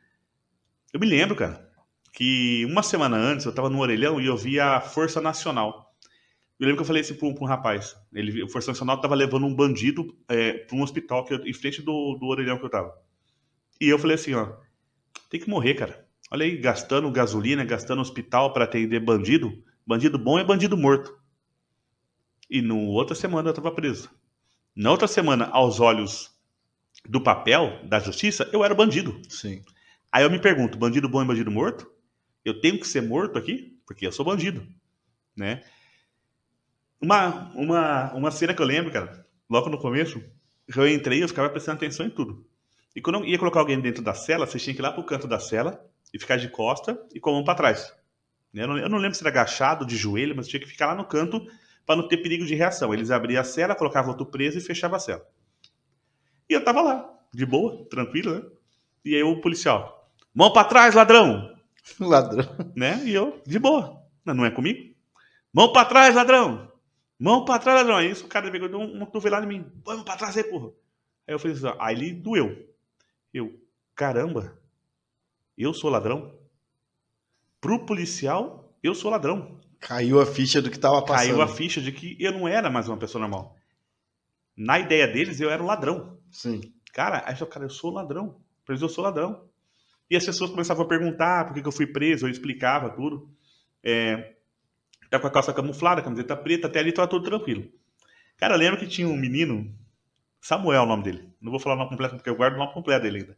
Eu me lembro, cara, que uma semana antes eu estava no Orelhão e eu via a Força Nacional. Eu lembro que eu falei assim para um, um, rapaz, ele, a Força Nacional estava levando um bandido é, para um hospital que eu, em frente do, do Orelhão que eu estava. E eu falei assim, ó, tem que morrer, cara. Olha aí, gastando gasolina, gastando hospital para atender bandido. Bandido bom é bandido morto. E no outra semana eu tava preso. Na outra semana, aos olhos do papel da justiça, eu era bandido. Sim. Aí eu me pergunto, bandido bom é bandido morto? Eu tenho que ser morto aqui? Porque eu sou bandido, né? Uma, uma, uma cena que eu lembro, cara, logo no começo, eu entrei e eu ficava prestando atenção em tudo. E quando ia colocar alguém dentro da cela, vocês tinham que ir lá pro canto da cela e ficar de costa e com a mão para trás. Né? Eu não, eu não, lembro se era agachado, de joelho, mas tinha que ficar lá no canto para não ter perigo de reação. Eles abriam a cela, colocavam outro preso e fechavam a cela. E eu tava lá, de boa, tranquilo, né? E aí o policial, mão para trás, ladrão! Ladrão. Né? E eu, de boa. Não é comigo? Mão para trás, ladrão! Mão para trás, ladrão! Aí isso, o cara pegou deu uma cotovelada em mim. Põe para trás aí, porra. Aí eu falei assim, ó, aí ele doeu. Eu, caramba, eu sou ladrão? Pro policial, eu sou ladrão. Caiu a ficha do que estava passando. Caiu a ficha de que eu não era mais uma pessoa normal. Na ideia deles, eu era um ladrão. Sim. Cara, aí eu, cara, eu sou ladrão. Preso, eu sou ladrão. E as pessoas começavam a perguntar por que, eu fui preso, eu explicava tudo. É, tá com a calça camuflada, camiseta preta, até ali tava tudo tranquilo. Cara, lembra que tinha um menino Samuel é o nome dele. Não vou falar o nome completo porque eu guardo o nome completo dele ainda.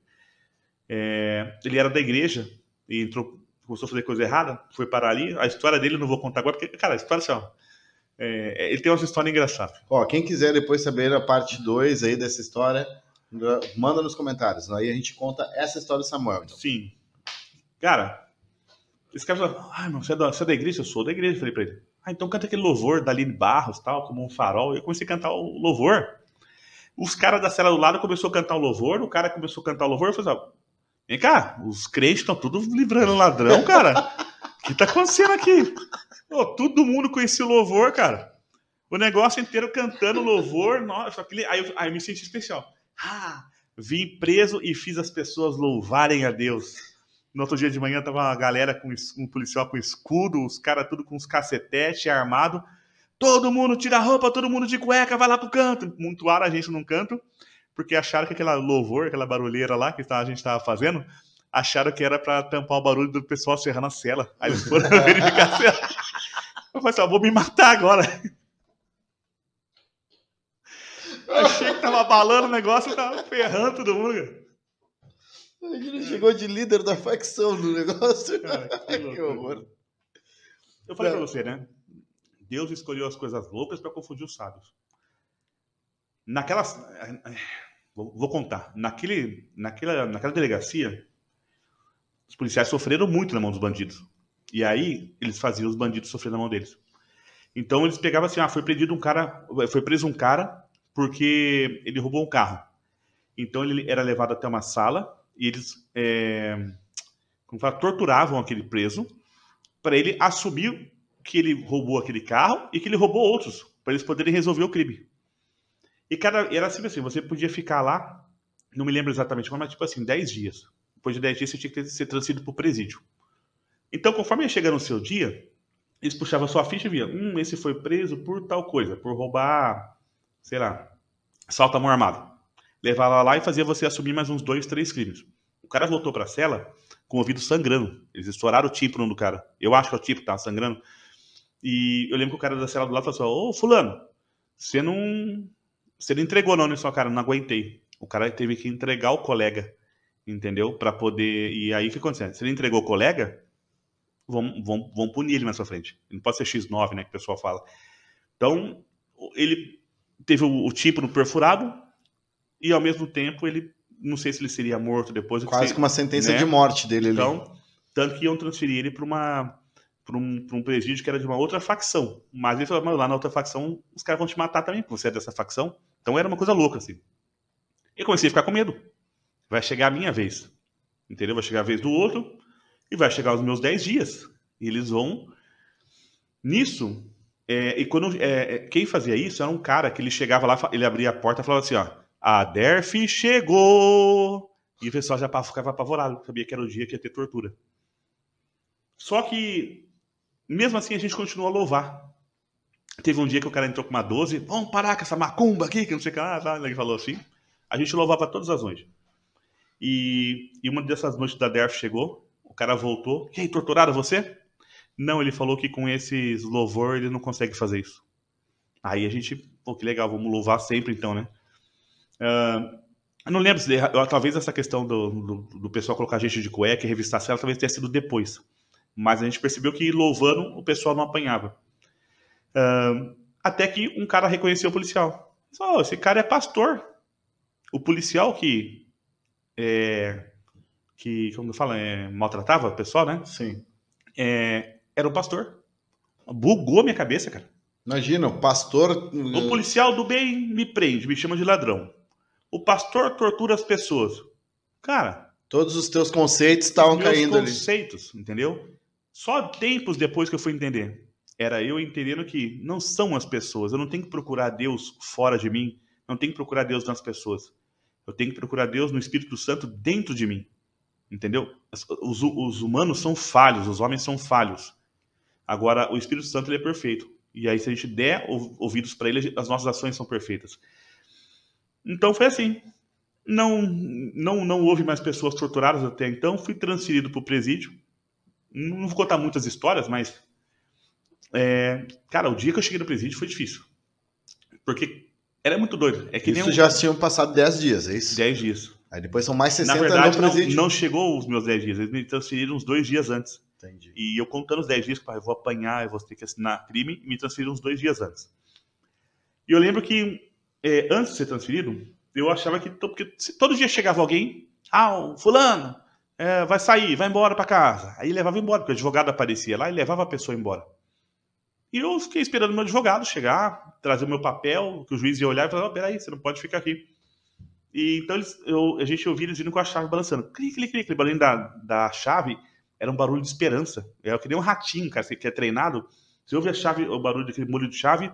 É, ele era da igreja e entrou, começou a fazer coisa errada, foi parar ali. A história dele eu não vou contar agora, porque, cara, a história assim, ó, é, é ele tem uma história engraçada. Ó, quem quiser depois saber a parte 2 aí dessa história, manda nos comentários. Aí a gente conta essa história do Samuel. Então. Sim. Cara, esse cara falou: "Ah, meu, você é, da, você é da igreja? Eu sou da igreja, falei pra ele. Ah, então canta aquele louvor da Aline Barros, tal, como um farol. Eu comecei a cantar o louvor. Os caras da cela do lado começou a cantar o louvor, o cara começou a cantar o louvor, eu falei assim, vem cá, os crentes estão tudo livrando ladrão, cara. O que tá acontecendo aqui? todo mundo conhecia o louvor, cara. O negócio inteiro cantando louvor, nossa, aquele, aí, eu, aí eu me senti especial. Ah, vim preso e fiz as pessoas louvarem a Deus. No outro dia de manhã tava uma galera com um policial com escudo, os caras tudo com uns cacetete armado. Todo mundo tira a roupa, todo mundo de cueca, vai lá pro canto. Montuaram a gente num canto, porque acharam que aquela louvor, aquela barulheira lá que tá, a gente estava fazendo, acharam que era para tampar o barulho do pessoal serrando a cela. Aí eles foram verificar a cela. Eu falei assim, vou me matar agora. Achei que tava abalando o negócio, tava ferrando todo mundo. Cara. Ele chegou de líder da facção do negócio. Cara, que, que horror. Eu falei Não. pra você, né? Deus escolheu as coisas loucas para confundir os sábios. Naquelas. Eh, eh, vou contar. Naquele, naquela, naquela delegacia, os policiais sofreram muito na mão dos bandidos. E aí, eles faziam os bandidos sofrer na mão deles. Então, eles pegavam assim: ah, foi prendido um cara, foi preso um cara porque ele roubou um carro. Então, ele era levado até uma sala e eles é, como fala, torturavam aquele preso para ele assumir que ele roubou aquele carro e que ele roubou outros, para eles poderem resolver o crime. E cada, era assim assim, você podia ficar lá, não me lembro exatamente mas tipo assim, 10 dias. Depois de 10 dias você tinha que ser transferido para o presídio. Então, conforme ia chegando o seu dia, eles puxavam sua ficha e via, hum, esse foi preso por tal coisa, por roubar, sei lá, salta a mão armada. Levava lá e fazia você assumir mais uns dois, três crimes. O cara voltou para a cela com o ouvido sangrando. Eles estouraram o tímpano do cara. Eu acho que é o tímpano, tá sangrando. E eu lembro que o cara da cela do lado falou assim: Ô, Fulano, você não. Você não entregou não, né, sua cara, não aguentei. O cara teve que entregar o colega, entendeu? Para poder. E aí o que aconteceu? Se ele entregou o colega, vão, vão, vão punir ele na sua frente. não pode ser X9, né? Que o pessoal fala. Então, ele teve o, o tipo no perfurado e ao mesmo tempo ele. Não sei se ele seria morto depois. Quase que, que uma sentença né? de morte dele. Então, ali. tanto que iam transferir ele para uma para um, um, presídio que era de uma outra facção. Mas ele falou, mas lá na outra facção os caras vão te matar também, porque você é dessa facção. Então era uma coisa louca, assim. Eu comecei a ficar com medo. Vai chegar a minha vez. Entendeu? Vai chegar a vez do outro e vai chegar os meus 10 dias. E eles vão. Nisso, é, e quando é, é, quem fazia isso era um cara que ele chegava lá, ele abria a porta e falava assim: ó, a DERF chegou! E o pessoal já ficava apavorado, sabia que era o dia que ia ter tortura. Só que mesmo assim, a gente continua a louvar. Teve um dia que o cara entrou com uma 12, vamos parar com essa macumba aqui, que não sei o que lá, ah, ele falou assim. A gente louvava todas as noites. E, e uma dessas noites da DERF chegou, o cara voltou, e aí, torturaram você? Não, ele falou que com esses louvor ele não consegue fazer isso. Aí a gente, pô, que legal, vamos louvar sempre então, né? Uh, eu não lembro se talvez essa questão do, do, do, pessoal colocar gente de cueca e revistar a cela talvez tenha sido depois. Mas a gente percebeu que louvando o pessoal não apanhava. Uh, até que um cara reconheceu o policial. oh, esse cara é pastor. O policial que é, que como fala, é, maltratava o pessoal, né? Sim. É, era o pastor. Bugou minha cabeça, cara. Imagina, o pastor. O eh, policial do bem me prende, me chama de ladrão. O pastor tortura as pessoas. Cara. Todos os teus conceitos estavam caindo conceitos, ali. conceitos, entendeu? Só tempos depois que eu fui entender. Era eu entendendo que não são as pessoas. Eu não tenho que procurar Deus fora de mim. Não tenho que procurar Deus nas pessoas. Eu tenho que procurar Deus no Espírito Santo dentro de mim. Entendeu? Os, os humanos são falhos, os homens são falhos. Agora, o Espírito Santo ele é perfeito. E aí, se a gente der ouvidos para ele, as nossas ações são perfeitas. Então foi assim. Não, não, não houve mais pessoas torturadas até então. Fui transferido para o presídio não vou contar muitas histórias, mas. É, cara, o dia que eu cheguei no presídio foi difícil. Porque era muito doido. É que isso já tinham passado 10 dias, é isso? 10 dias. Aí depois são mais 60 Na verdade, no presídio. Não, não chegou os meus 10 dias. Eles me transferiram uns dois dias antes. Entendi. E eu contando os 10 dias, ah, eu vou apanhar, eu vou ter que assinar crime, e me transferiram uns dois dias antes. E eu lembro que, é, antes de ser transferido, eu achava que. Porque todo dia chegava alguém. Ah, o fulano, é, vai sair, vai embora para casa. Aí levava embora, porque o advogado aparecia lá e levava a pessoa embora. E eu fiquei esperando o meu advogado chegar, trazer o meu papel, que o juiz ia olhar e falar: oh, peraí, você não pode ficar aqui. E então eles, eu, a gente ouvia eles vindo com a chave balançando. Clique, clique, clique. O barulho da, da chave era um barulho de esperança. É que nem um ratinho, cara, que é treinado. Você ouve a chave, o barulho daquele molho de chave,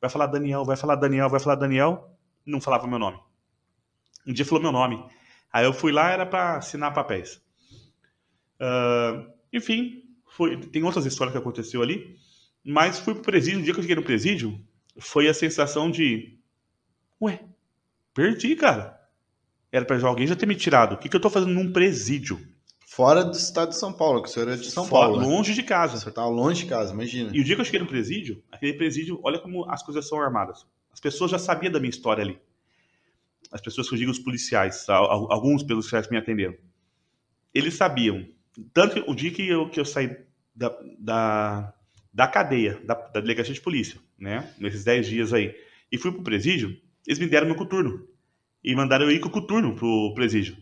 vai falar Daniel, vai falar Daniel, vai falar Daniel. Não falava meu nome. Um dia falou meu nome. Aí eu fui lá, era para assinar papéis. Uh, enfim, tem outras histórias que aconteceu ali, mas fui pro presídio. No dia que eu cheguei no presídio, foi a sensação de: Ué, perdi, cara. Era pra alguém já ter me tirado. O que, que eu tô fazendo num presídio? Fora do estado de São Paulo, que o senhor é de São Fora, Paulo. Né? Longe de casa. senhor tava tá longe de casa, imagina. E o dia que eu cheguei no presídio, aquele presídio, olha como as coisas são armadas. As pessoas já sabiam da minha história ali as pessoas que eu digo os policiais, tá? alguns pelos que me atenderam, eles sabiam. Tanto que o dia que eu, que eu saí da, da, da cadeia, da, da, delegacia de polícia, né, nesses 10 dias aí, e fui pro presídio, eles me deram meu coturno. E mandaram eu ir com o coturno pro presídio.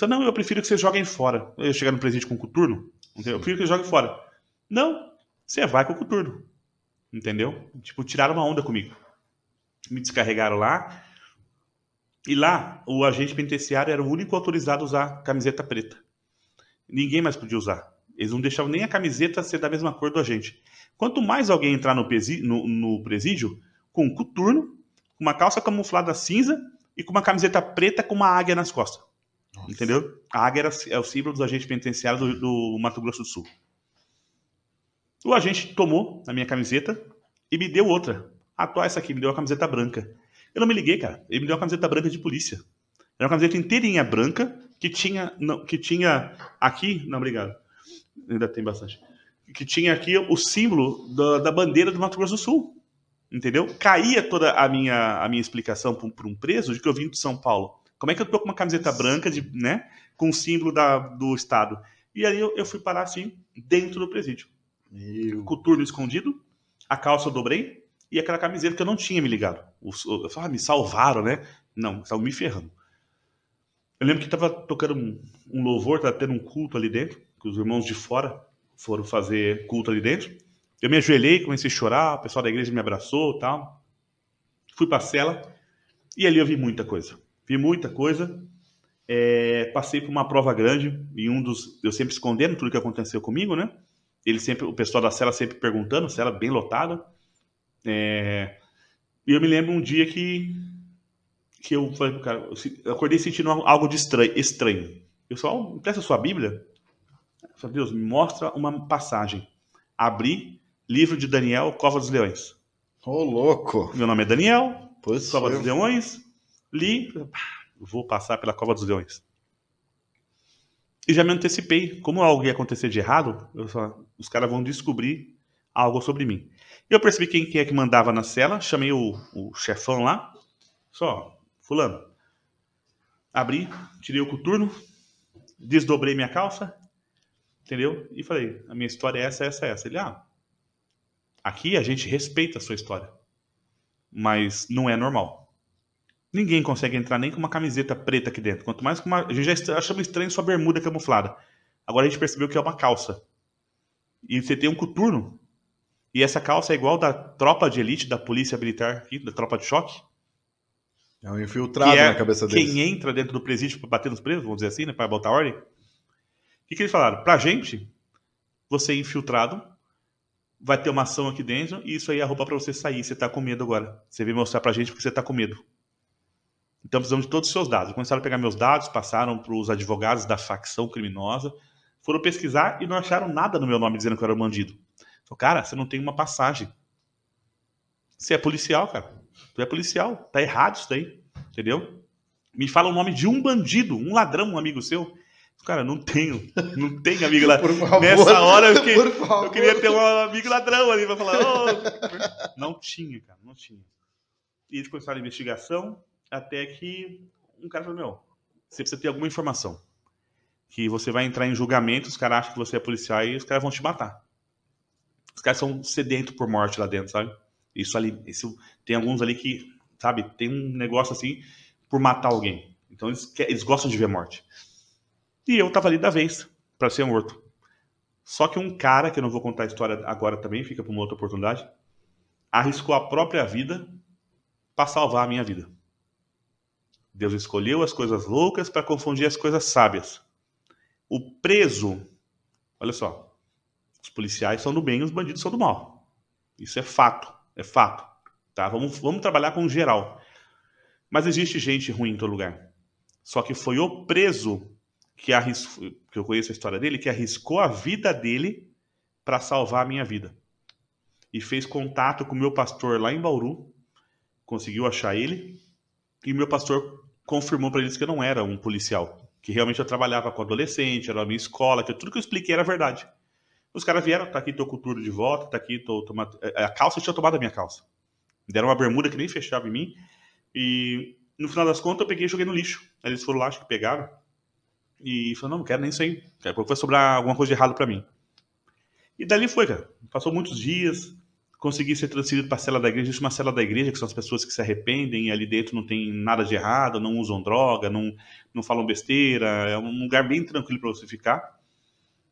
Eu não, eu prefiro que vocês joguem fora. Eu chegar no presídio com o coturno, entendeu? eu prefiro que eles joguem fora. Não, você vai com o coturno. Entendeu? Tipo, tiraram uma onda comigo. Me descarregaram lá, e lá, o agente penitenciário era o único autorizado a usar camiseta preta. Ninguém mais podia usar. Eles não deixavam nem a camiseta ser da mesma cor do agente. Quanto mais alguém entrar no, presídio, no, no presídio com um coturno, com uma calça camuflada cinza e com uma camiseta preta com uma águia nas costas. Nossa. Entendeu? A águia era, é o símbolo dos agentes penitenciários do, do Mato Grosso do Sul. O agente tomou a minha camiseta e me deu outra. Atual essa aqui, me deu a camiseta branca. Eu não me liguei, cara. Ele me deu uma camiseta branca de polícia. Era uma camiseta inteirinha branca que tinha, não, que tinha aqui. Não, obrigado. Ainda tem bastante. Que tinha aqui o símbolo da, da bandeira do Mato Grosso do Sul. Entendeu? Caía toda a minha, a minha explicação para um preso de que eu vim de São Paulo. Como é que eu tô com uma camiseta branca, de, né? Com o símbolo da, do Estado. E aí eu, eu fui parar assim, dentro do presídio. Meu. Com o turno escondido, a calça eu dobrei, e aquela camiseta que eu não tinha me ligado. Eu falei, ah, me salvaram, né? Não, estavam me ferrando. Eu lembro que estava tocando um, um louvor, estava tendo um culto ali dentro, que os irmãos de fora foram fazer culto ali dentro. Eu me ajoelhei, comecei a chorar, o pessoal da igreja me abraçou tal. Fui para a cela e ali eu vi muita coisa. Vi muita coisa. É, passei por uma prova grande e um dos. Eu sempre escondendo tudo que aconteceu comigo, né? Ele sempre, o pessoal da cela sempre perguntando, cela bem lotada. É, e eu me lembro um dia que, que eu falei pro cara, eu acordei sentindo algo de estranho. estranho. Eu só empresta sua Bíblia. Falei, Deus, me mostra uma passagem. Abri, livro de Daniel, Cova dos Leões. Ô, oh, louco! Meu nome é Daniel, pois Cova dos é. Leões. Li, vou passar pela Cova dos Leões. E já me antecipei. Como algo ia acontecer de errado, só, os caras vão descobrir algo sobre mim. Eu percebi quem, quem é que mandava na cela, chamei o, o chefão lá, só, fulano, abri, tirei o coturno, desdobrei minha calça, entendeu? E falei, a minha história é essa, essa, essa. Ele, ah, aqui a gente respeita a sua história, mas não é normal. Ninguém consegue entrar nem com uma camiseta preta aqui dentro, quanto mais com uma... A gente já achava estranho sua bermuda camuflada. Agora a gente percebeu que é uma calça. E você tem um coturno e essa calça é igual da tropa de elite da polícia militar aqui, da tropa de choque? É um infiltrado é na cabeça deles. Quem entra dentro do presídio para bater nos presos, vamos dizer assim, né, para botar ordem. O que, que eles falaram? Pra gente, você é infiltrado, vai ter uma ação aqui dentro e isso aí é a roupa para você sair. Você tá com medo agora. Você veio mostrar pra gente porque você tá com medo. Então precisamos de todos os seus dados. Começaram a pegar meus dados, passaram para os advogados da facção criminosa, foram pesquisar e não acharam nada no meu nome dizendo que eu era um bandido. Falei, cara, você não tem uma passagem. Você é policial, cara. Tu é policial. Tá errado isso daí. Entendeu? Me fala o nome de um bandido, um ladrão, um amigo seu. Cara, não tenho. Não tenho amigo ladrão. Nessa hora eu, fiquei, eu queria ter um amigo ladrão ali pra falar. Oh. Não tinha, cara. Não tinha. E eles começaram a investigação até que um cara falou: Meu, você precisa ter alguma informação. Que você vai entrar em julgamento, os caras acham que você é policial e os caras vão te matar. Os caras são sedentos por morte lá dentro, sabe? Isso ali, isso, tem alguns ali que, sabe, tem um negócio assim por matar alguém. Então eles, eles gostam de ver morte. E eu tava ali da vez para ser morto. Só que um cara, que eu não vou contar a história agora também, fica para uma outra oportunidade, arriscou a própria vida para salvar a minha vida. Deus escolheu as coisas loucas para confundir as coisas sábias. O preso, olha só, os policiais são do bem e os bandidos são do mal. Isso é fato, é fato. Tá? Vamos, vamos trabalhar com geral. Mas existe gente ruim em todo lugar. Só que foi o preso que, arriscou. que eu conheço a história dele, que arriscou a vida dele para salvar a minha vida. E fez contato com o meu pastor lá em Bauru, conseguiu achar ele, e meu pastor confirmou para eles que eu não era um policial, que realmente eu trabalhava com adolescente, era a minha escola, que tudo que eu expliquei era verdade. Os caras vieram, tá aqui tô com turno de volta, tá aqui tô, tomando é, é, a calça, tinha tomado a minha calça. Deram uma bermuda que nem fechava em mim. E no final das contas eu peguei e joguei no lixo. Aí eles foram lá, acho que pegaram. E falaram, não, não quero nem isso aí. Daqui a pouco vai sobrar alguma coisa de errado para mim. E dali foi, cara. Passou muitos dias, consegui ser transferido para a cela da igreja. Existe uma cela da igreja, que são as pessoas que se arrependem e ali dentro não tem nada de errado, não usam droga, não, não falam besteira. É um lugar bem tranquilo para você ficar.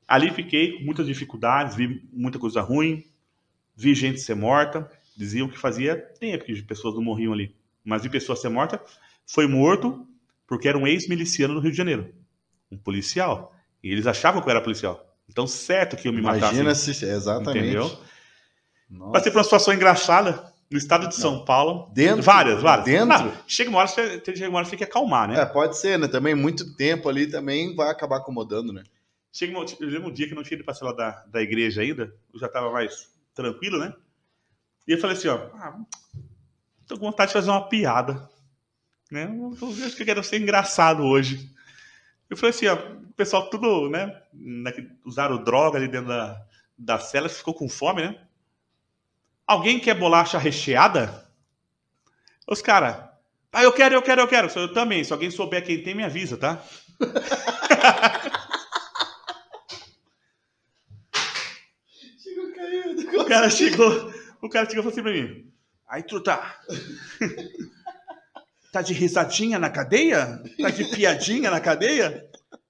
Ali fiquei com muitas dificuldades, vi muita coisa ruim, vi gente ser morta. Diziam que fazia tempo que pessoas não morriam ali. Mas vi pessoa ser morta. Foi morto porque era um ex-miliciano do Rio de Janeiro. Um policial. E eles achavam que eu era policial. Então, certo que eu me matasse. Imagina se. Exatamente. Entendeu? Nossa. Passei por uma situação engraçada no estado de São não. Paulo. Dentro? Várias, várias. Dentro? chega uma hora, chega uma hora você tem que acalmar, né? É, pode ser, né? Também muito tempo ali também vai acabar acomodando, né? Chega, eu lembro um dia que não tinha ido para lá da, da igreja ainda, eu já estava mais tranquilo, né? E eu falei assim, ó, ah, tô com vontade de fazer uma piada, né? Eu acho que eu quero ser engraçado hoje. Eu falei assim, ó, o pessoal tudo, né, usaram droga ali dentro da, da cela, ficou com fome, né? Alguém quer bolacha recheada? Os caras, ah, eu quero, eu quero, eu quero. Eu também, se alguém souber quem tem, me avisa, tá? cara chegou, o cara chegou e falou assim pra mim: Aí, tu tá tá de risadinha na cadeia? Tá de piadinha na cadeia?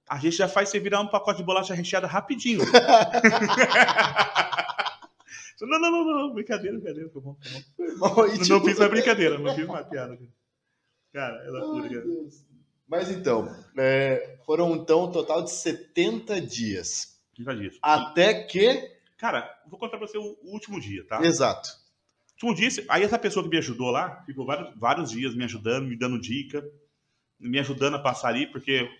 A gente já faz você virar um pacote de bolacha recheada rapidinho. não, não, não, não, brincadeira, brincadeira, foi bom, foi bom. não, fiz uma brincadeira, não fiz uma piada. Cara, é loucura, cara. Mas então, é, foram então um total de 70 dias. 70 dias. Até que Cara, vou contar pra você o, último dia, tá? Exato. O último dia, aí essa pessoa que me ajudou lá, ficou vários, vários dias me ajudando, me dando dica, me ajudando a passar ali, porque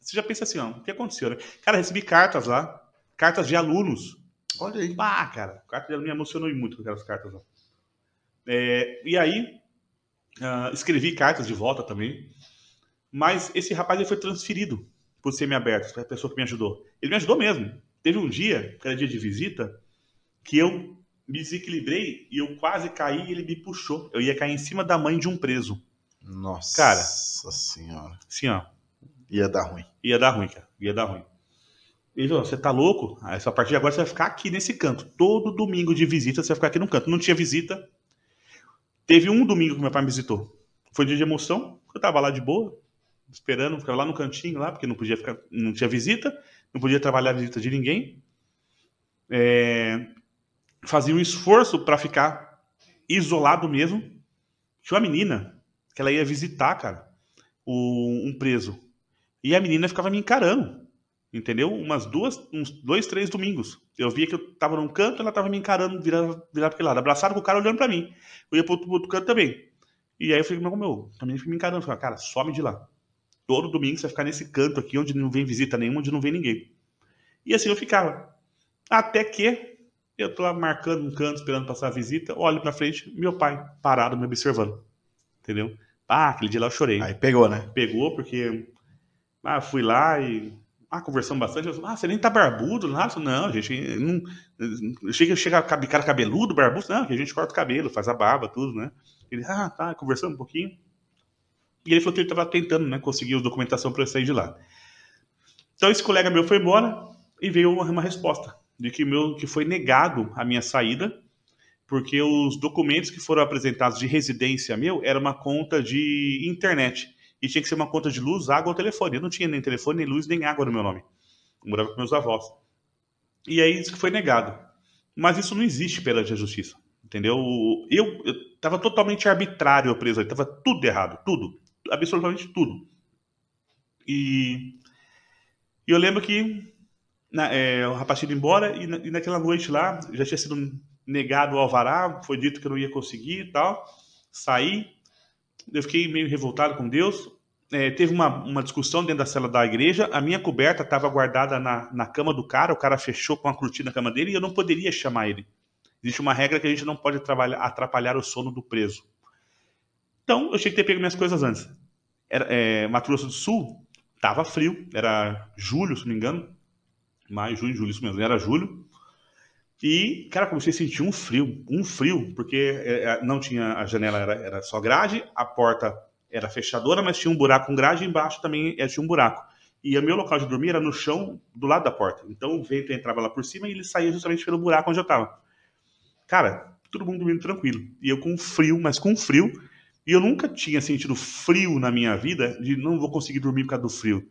você já pensa assim, ó, o que aconteceu, né? Cara, recebi cartas lá, cartas de alunos. Olha aí. Ah, cara, carta de alunos me emocionou muito com aquelas cartas lá. É, e aí, uh, escrevi cartas de volta também, mas esse rapaz ele foi transferido por semi-aberto, a pessoa que me ajudou. Ele me ajudou mesmo. Teve um dia, que era dia de visita, que eu me desequilibrei e eu quase caí e ele me puxou. Eu ia cair em cima da mãe de um preso. Nossa cara, senhora. Sim, ó. Ia dar ruim. Ia dar ruim, cara. Ia dar ruim. Ele falou, você tá louco? a partir de agora você vai ficar aqui nesse canto. Todo domingo de visita você vai ficar aqui no canto. Não tinha visita. Teve um domingo que meu pai me visitou. Foi dia de emoção. Eu tava lá de boa, esperando, ficava lá no cantinho lá, porque não podia ficar, não tinha visita não podia trabalhar a visita de ninguém. É, fazia um esforço para ficar isolado mesmo. Tinha uma menina que ela ia visitar, cara, o, um preso. E a menina ficava me encarando, entendeu? Umas duas, uns dois, três domingos. Eu via que eu tava num canto, ela tava me encarando, virar virada pra lado, abraçado com o cara olhando para mim. Eu ia pro outro, pro outro canto também. E aí eu falei, meu, meu, também fica me encarando, falei, cara, some de lá. Todo domingo você vai ficar nesse canto aqui onde não vem visita nenhuma, onde não vem ninguém. E assim eu ficava. Até que eu tô lá marcando um canto, esperando passar a visita, olho pra frente, meu pai parado me observando. Entendeu? Ah, aquele dia lá eu chorei. Aí pegou, né? Pegou, porque. Ah, fui lá e. Ah, conversando bastante. Eu, ah, você nem tá barbudo, nada. Não, gente. Não, chega, chega cara cabeludo, barbudo. Não, que a gente corta o cabelo, faz a barba, tudo, né? Ele, ah, tá, conversando um pouquinho. E ele falou que ele estava tentando né, conseguir documentação para sair de lá. Então esse colega meu foi embora e veio uma, uma resposta de que, meu, que foi negado a minha saída porque os documentos que foram apresentados de residência meu era uma conta de internet e tinha que ser uma conta de luz, água ou telefone. Eu não tinha nem telefone, nem luz, nem água no meu nome. Eu morava com meus avós. E aí isso que foi negado. Mas isso não existe pela justiça, entendeu? Eu estava totalmente arbitrário preso, estava tudo errado, tudo absolutamente tudo. E, e eu lembro que na, é, o rapaz tinha ido embora e, na, e, naquela noite lá já tinha sido negado o alvará, foi dito que eu não ia conseguir e tal. Saí, eu fiquei meio revoltado com Deus. É, teve uma, uma discussão dentro da cela da igreja. A minha coberta estava guardada na, na cama do cara, o cara fechou com a cortina na cama dele e eu não poderia chamar ele. Existe uma regra que a gente não pode atrapalhar o sono do preso. Então eu tinha que ter pego minhas coisas antes. Era, é, Mato Grosso do Sul tava frio, era julho, se não me engano. Maio, junho, julho, isso mesmo, era julho. E, cara, comecei a sentir um frio, um frio, porque é, é, não tinha a janela, era, era só grade, a porta era fechadora, mas tinha um buraco com um grade, e embaixo também é, tinha um buraco. E o meu local de dormir era no chão do lado da porta. Então o vento entrava lá por cima e ele saía justamente pelo buraco onde eu tava. Cara, todo mundo dormindo tranquilo. E eu com frio, mas com frio, e eu nunca tinha sentido frio na minha vida, de não vou conseguir dormir por causa do frio.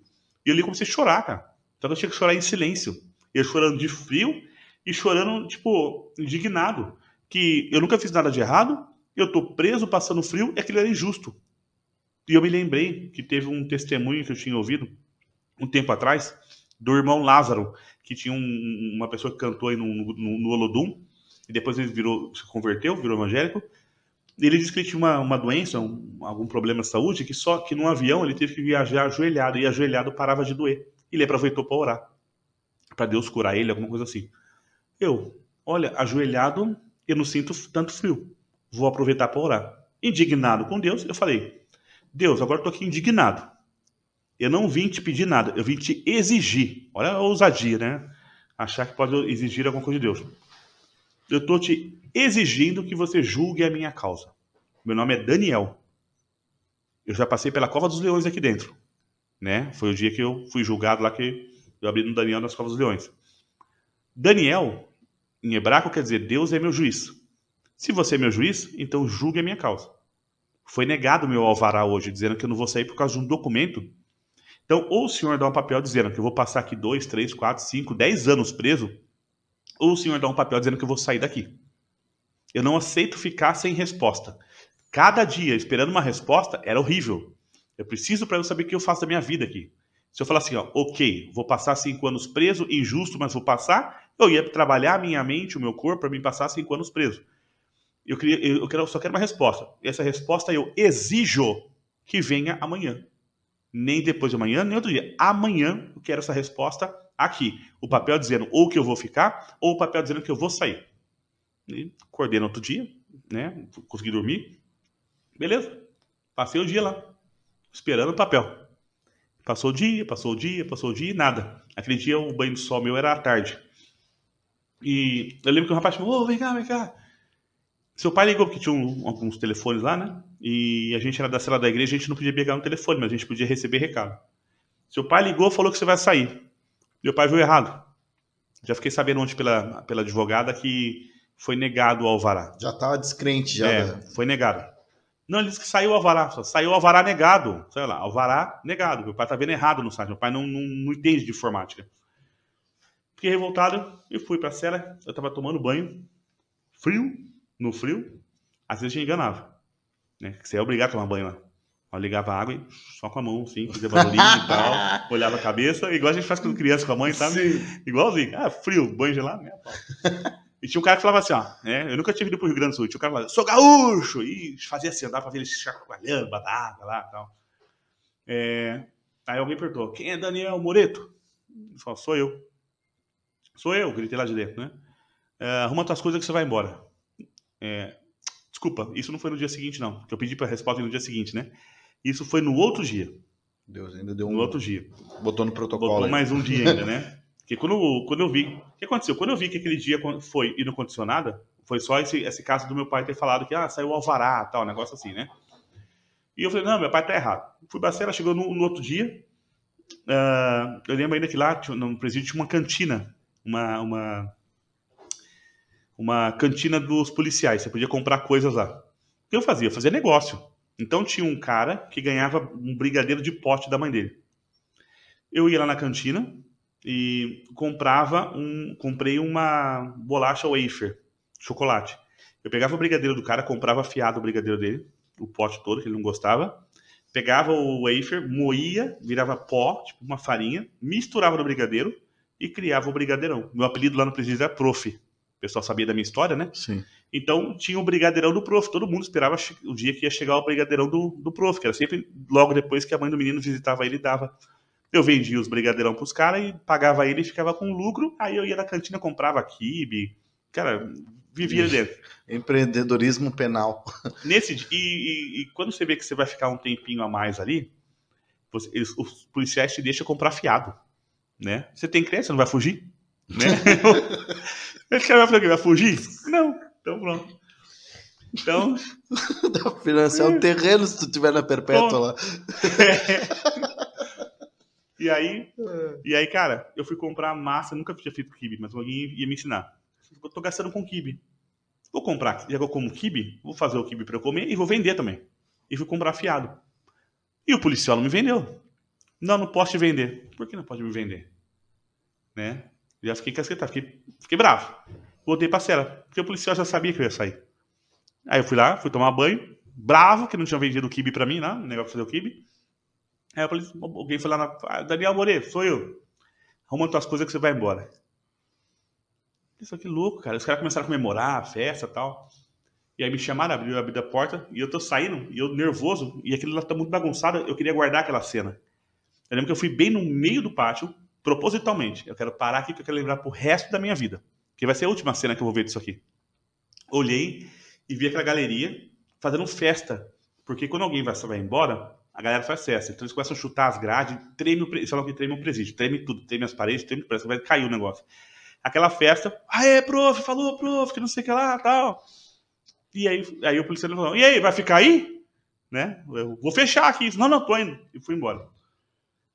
E ali comecei a chorar, cara. Então eu tinha que chorar em silêncio. Eu chorando de frio e chorando, tipo, indignado. Que eu nunca fiz nada de errado, eu tô preso passando frio é e aquilo era injusto. E eu me lembrei que teve um testemunho que eu tinha ouvido um tempo atrás do irmão Lázaro, que tinha um, uma pessoa que cantou aí no, no, no Olodum, e depois ele virou, se converteu, virou evangélico, ele disse que ele tinha uma, uma doença, um, algum problema de saúde, que só que num avião ele teve que viajar ajoelhado, e ajoelhado parava de doer. Ele aproveitou para orar, para Deus curar ele, alguma coisa assim. Eu, olha, ajoelhado, eu não sinto tanto frio, vou aproveitar para orar. Indignado com Deus, eu falei: Deus, agora estou aqui indignado. Eu não vim te pedir nada, eu vim te exigir. Olha a ousadia, né? Achar que pode exigir alguma coisa de Deus. Eu estou te exigindo que você julgue a minha causa. Meu nome é Daniel. Eu já passei pela cova dos leões aqui dentro, né? Foi o dia que eu fui julgado lá que eu abri no Daniel nas covas dos leões. Daniel, em hebraico, quer dizer Deus é meu juiz. Se você é meu juiz, então julgue a minha causa. Foi negado meu alvará hoje, dizendo que eu não vou sair por causa de um documento. Então, ou o senhor dá um papel dizendo que eu vou passar aqui dois, três, quatro, cinco, dez anos preso, ou o senhor dá um papel dizendo que eu vou sair daqui. Eu não aceito ficar sem resposta. Cada dia esperando uma resposta era horrível. Eu preciso para eu saber o que eu faço da minha vida aqui. Se eu falar assim, ó, ok, vou passar cinco anos preso, injusto, mas vou passar, eu ia trabalhar a minha mente, o meu corpo, para me passar cinco anos preso. Eu, queria, eu, quero, eu só quero uma resposta. E essa resposta eu exijo que venha amanhã. Nem depois de amanhã, nem outro dia. Amanhã eu quero essa resposta aqui. O papel dizendo ou que eu vou ficar, ou o papel dizendo que eu vou sair. E Acordei no outro dia, né? Consegui dormir. Beleza. Passei o dia lá, esperando o papel. Passou o dia, passou o dia, passou o dia e nada. Aquele dia o banho do sol meu era à tarde. E eu lembro que um rapaz falou, Ô, vem cá, vem cá. Seu pai ligou porque tinha um, alguns telefones lá, né? E a gente era da sala da igreja, a gente não podia pegar um telefone, mas a gente podia receber recado. Seu pai ligou, falou que você vai sair. Meu pai viu errado. Já fiquei sabendo ontem pela, pela advogada que foi negado o alvará. Já estava tá descrente, já. É, né? foi negado. Não, ele disse que saiu o alvará. Saiu o alvará negado. Sei lá, alvará negado. Meu pai está vendo errado no site. Meu pai não, não, não entende de informática. Fiquei revoltado e fui para a cela. Eu estava tomando banho. Frio. No frio. Às vezes a gente enganava. Né? Você é obrigado a tomar banho lá. Eu ligava a água e só com a mão, assim, fazia barulhinho e tal. Olhava a cabeça. Igual a gente faz quando criança com a mãe, sabe? Sim. Igualzinho. Ah, frio, banho gelado. Minha né? pau. E tinha um cara que falava assim, ó, né? Eu nunca tinha vindo pro Rio Grande do Sul. Tinha um cara que falava, sou gaúcho! E fazia assim, andava pra ver eles chacoalhando, batata lá e tal. É, aí alguém perguntou, quem é Daniel Moreto? Eu falei, sou eu. Sou eu, gritei lá de dentro, né? É, arruma tuas coisas que você vai embora. É, desculpa, isso não foi no dia seguinte, não. Porque eu pedi pra resposta no dia seguinte, né? Isso foi no outro dia. Deus ainda deu um. No outro dia. Botou no protocolo. Botou aí. mais um dia ainda, né? Porque quando, quando eu vi. O que aconteceu? Quando eu vi que aquele dia foi e não aconteceu nada, foi só esse, esse caso do meu pai ter falado que ah, saiu o alvará, tal, um negócio assim, né? E eu falei, não, meu pai tá errado. Fui pra ela chegou no, no, outro dia. Uh, eu lembro ainda que lá no presídio tinha uma cantina, uma, uma, uma cantina dos policiais. Você podia comprar coisas lá. O que eu fazia? Eu fazia negócio. Então tinha um cara que ganhava um brigadeiro de pote da mãe dele. Eu ia lá na cantina, e comprava um, comprei uma bolacha wafer, chocolate. Eu pegava o brigadeiro do cara, comprava fiado o brigadeiro dele, o pote todo que ele não gostava, pegava o wafer, moía, virava pó, tipo uma farinha, misturava no brigadeiro e criava o brigadeirão. Meu apelido lá no presídio era Prof. O pessoal sabia da minha história, né? Sim. Então tinha o brigadeirão do Prof. Todo mundo esperava o dia que ia chegar o brigadeirão do, do Prof, que era sempre logo depois que a mãe do menino visitava ele e dava eu vendia os brigadeirão pros caras e pagava ele e ficava com lucro. Aí eu ia na cantina, comprava kibe. Cara, vivia dentro. Empreendedorismo penal. Nesse e, e, e, quando você vê que você vai ficar um tempinho a mais ali, você, eles, os policiais te deixam comprar fiado. Né? Você tem crédito, não vai fugir? Né? Esse cara vai fazer o quê? Vai fugir? Não. Então pronto. Então. Financiar um é. terreno se tu tiver na perpétua lá. É. E aí, é. e aí, cara, eu fui comprar massa, nunca tinha feito kibe, mas alguém ia me ensinar. Eu tô gastando com kibe. Vou comprar, já que eu como kibe, vou fazer o kibe para eu comer e vou vender também. E fui comprar fiado. E o policial não me vendeu. Não, não posso te vender. Por que não pode me vender? Né? Já fiquei casquetado, fiquei, fiquei bravo. Voltei pra cela, porque o policial já sabia que eu ia sair. Aí eu fui lá, fui tomar banho, bravo, que não tinha vendido o kibe pra mim, né? O negócio de fazer o kibe. Aí eu falei, alguém foi lá na. Daniel Moreira, sou eu. Arruma tuas coisas que você vai embora. Isso que louco, cara. Os caras começaram a comemorar a festa e tal. E aí me chamaram, abriu, abriu a porta, e eu tô saindo, e eu nervoso, e aquilo lá tá muito bagunçado, eu queria guardar aquela cena. Eu lembro que eu fui bem no meio do pátio, propositalmente. Eu quero parar aqui porque eu quero lembrar pro resto da minha vida. Que vai ser a última cena que eu vou ver disso aqui. Olhei e vi aquela galeria fazendo festa. Porque quando alguém vai, vai embora, a galera só acessa. Então eles começam a chutar as grades, treme o presídio, que treme o presídio, treme tudo, treme as paredes, treme o presídio, vai cair o negócio. Aquela festa, ah é, prof, falou, prof, que não sei o que lá, tal. E aí, aí o policial falou, e aí, vai ficar aí? Né? Eu vou fechar aqui. Não, não, tô indo. E fui embora.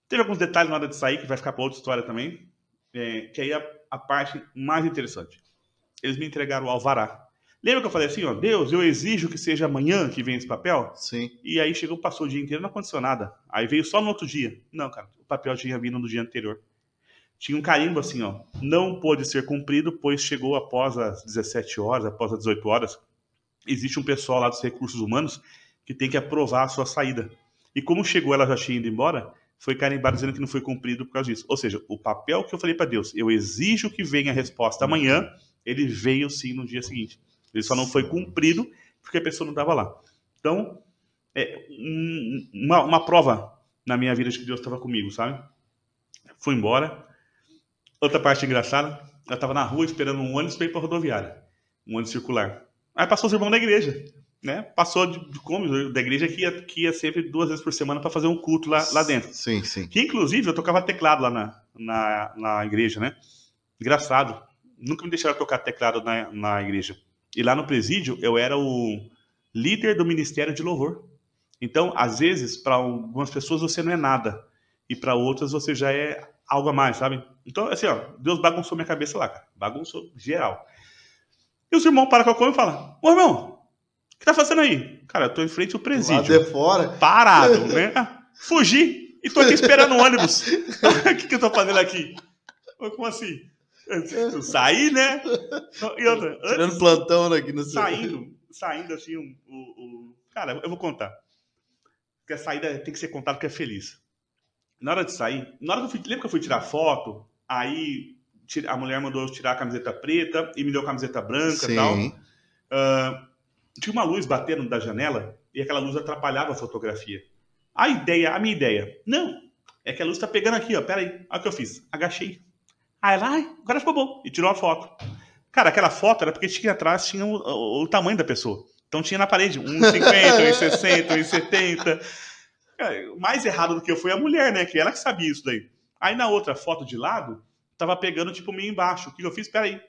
Teve alguns detalhes na hora de sair, que vai ficar para outra história também, é, que aí é a parte mais interessante. Eles me entregaram o alvará Lembra que eu falei assim, ó, Deus, eu exijo que seja amanhã que venha esse papel? Sim. E aí chegou, passou o dia inteiro, não aconteceu nada. Aí veio só no outro dia. Não, cara, o papel tinha vindo no dia anterior. Tinha um carimbo assim, ó, não pôde ser cumprido, pois chegou após as 17 horas, após as 18 horas. Existe um pessoal lá dos recursos humanos que tem que aprovar a sua saída. E como chegou, ela já tinha ido embora, foi carimbado dizendo que não foi cumprido por causa disso. Ou seja, o papel que eu falei para Deus, eu exijo que venha a resposta amanhã, ele veio sim no dia seguinte. Ele só não foi cumprido porque a pessoa não estava lá. Então, é uma, uma prova na minha vida de que Deus estava comigo, sabe? Fui embora. Outra parte engraçada, eu estava na rua esperando um ônibus para ir para rodoviária, um ônibus circular. Aí passou os irmãos da igreja, né? Passou de, de como da igreja que ia, que ia sempre duas vezes por semana para fazer um culto lá, lá dentro. Sim, sim. Que inclusive eu tocava teclado lá na, na, na igreja, né? Engraçado. Nunca me deixaram tocar teclado na, na igreja. E lá no presídio eu era o líder do ministério de louvor. Então, às vezes, para algumas pessoas você não é nada e para outras você já é algo a mais, sabe? Então, assim, ó, Deus bagunçou minha cabeça lá, cara. Bagunçou geral. E os irmãos param com a coma e falam: Ô irmão, o que tá fazendo aí? Cara, eu tô em frente ao presídio. Lá de fora. Parado, né? Ah, fugi e tô aqui esperando o ônibus. O que, que eu tô fazendo aqui? Como assim? sair, né? E outra, antes, Tirando plantão aqui né, no Saindo, saindo assim, o, Cara, eu vou contar. Porque a saída tem que ser contada porque é feliz. Na hora de sair, na hora que eu fui, lembra que eu fui tirar foto? Aí a mulher mandou eu tirar a camiseta preta e me deu a camiseta branca e tal. Uh, tinha uma luz batendo da janela e aquela luz atrapalhava a fotografia. A ideia, a minha ideia, não, é que a luz tá pegando aqui, ó, aí. olha o que eu fiz, agachei. Aí ela, ai, agora ficou bom. E tirou a foto. Cara, aquela foto era porque tinha atrás tinha o, o, o tamanho da pessoa. Então tinha na parede 1,50, 1,60, 1,70. Mais errado do que eu foi a mulher, né? Que ela que sabia isso daí. Aí na outra foto de lado, tava pegando tipo meio embaixo. O que eu fiz? Peraí.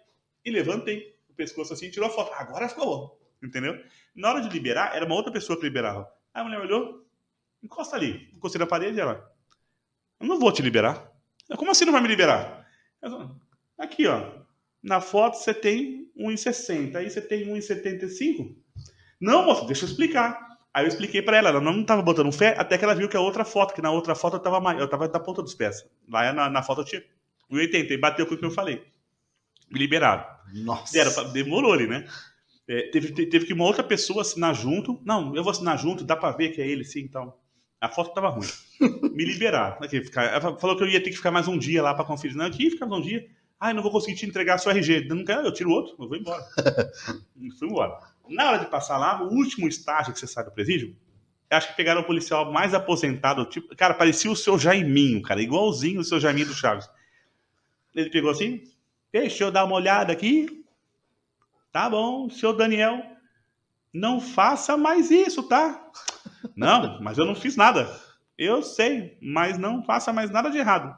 E levantei o pescoço assim e tirou a foto. Agora ficou bom. Entendeu? Na hora de liberar, era uma outra pessoa que liberava. Aí a mulher olhou, encosta ali. Encostei na parede ela. Eu não vou te liberar. Como assim não vai me liberar? Aqui, ó. Na foto você tem 1,60. Aí você tem 1,75? Não, moça, deixa eu explicar. Aí eu expliquei para ela, ela não estava botando fé, até que ela viu que a outra foto, que na outra foto eu estava maior, eu tava da ponta dos pés. Lá na, na foto eu tinha 1,80 e bateu com o que eu falei. Me liberaram. Nossa. Pra, demorou ali, né? É, teve, teve que uma outra pessoa assinar junto. Não, eu vou assinar junto, dá para ver que é ele sim, então. A foto tava ruim. Me liberaram. Ela falou que eu ia ter que ficar mais um dia lá para conferir. Não, eu tinha que ficar mais um dia. Ah, não vou conseguir te entregar sua RG. Não quero, eu tiro outro, eu vou embora. Fui embora. Na hora de passar lá, o último estágio que você sai do presídio, acho que pegaram o policial mais aposentado. Tipo, cara, parecia o seu Jaiminho, cara. Igualzinho o seu Jaiminho do Chaves. Ele pegou assim, deixa eu dar uma olhada aqui. Tá bom, seu Daniel, não faça mais isso, tá? Não, mas eu não fiz nada. Eu sei, mas não faça mais nada de errado.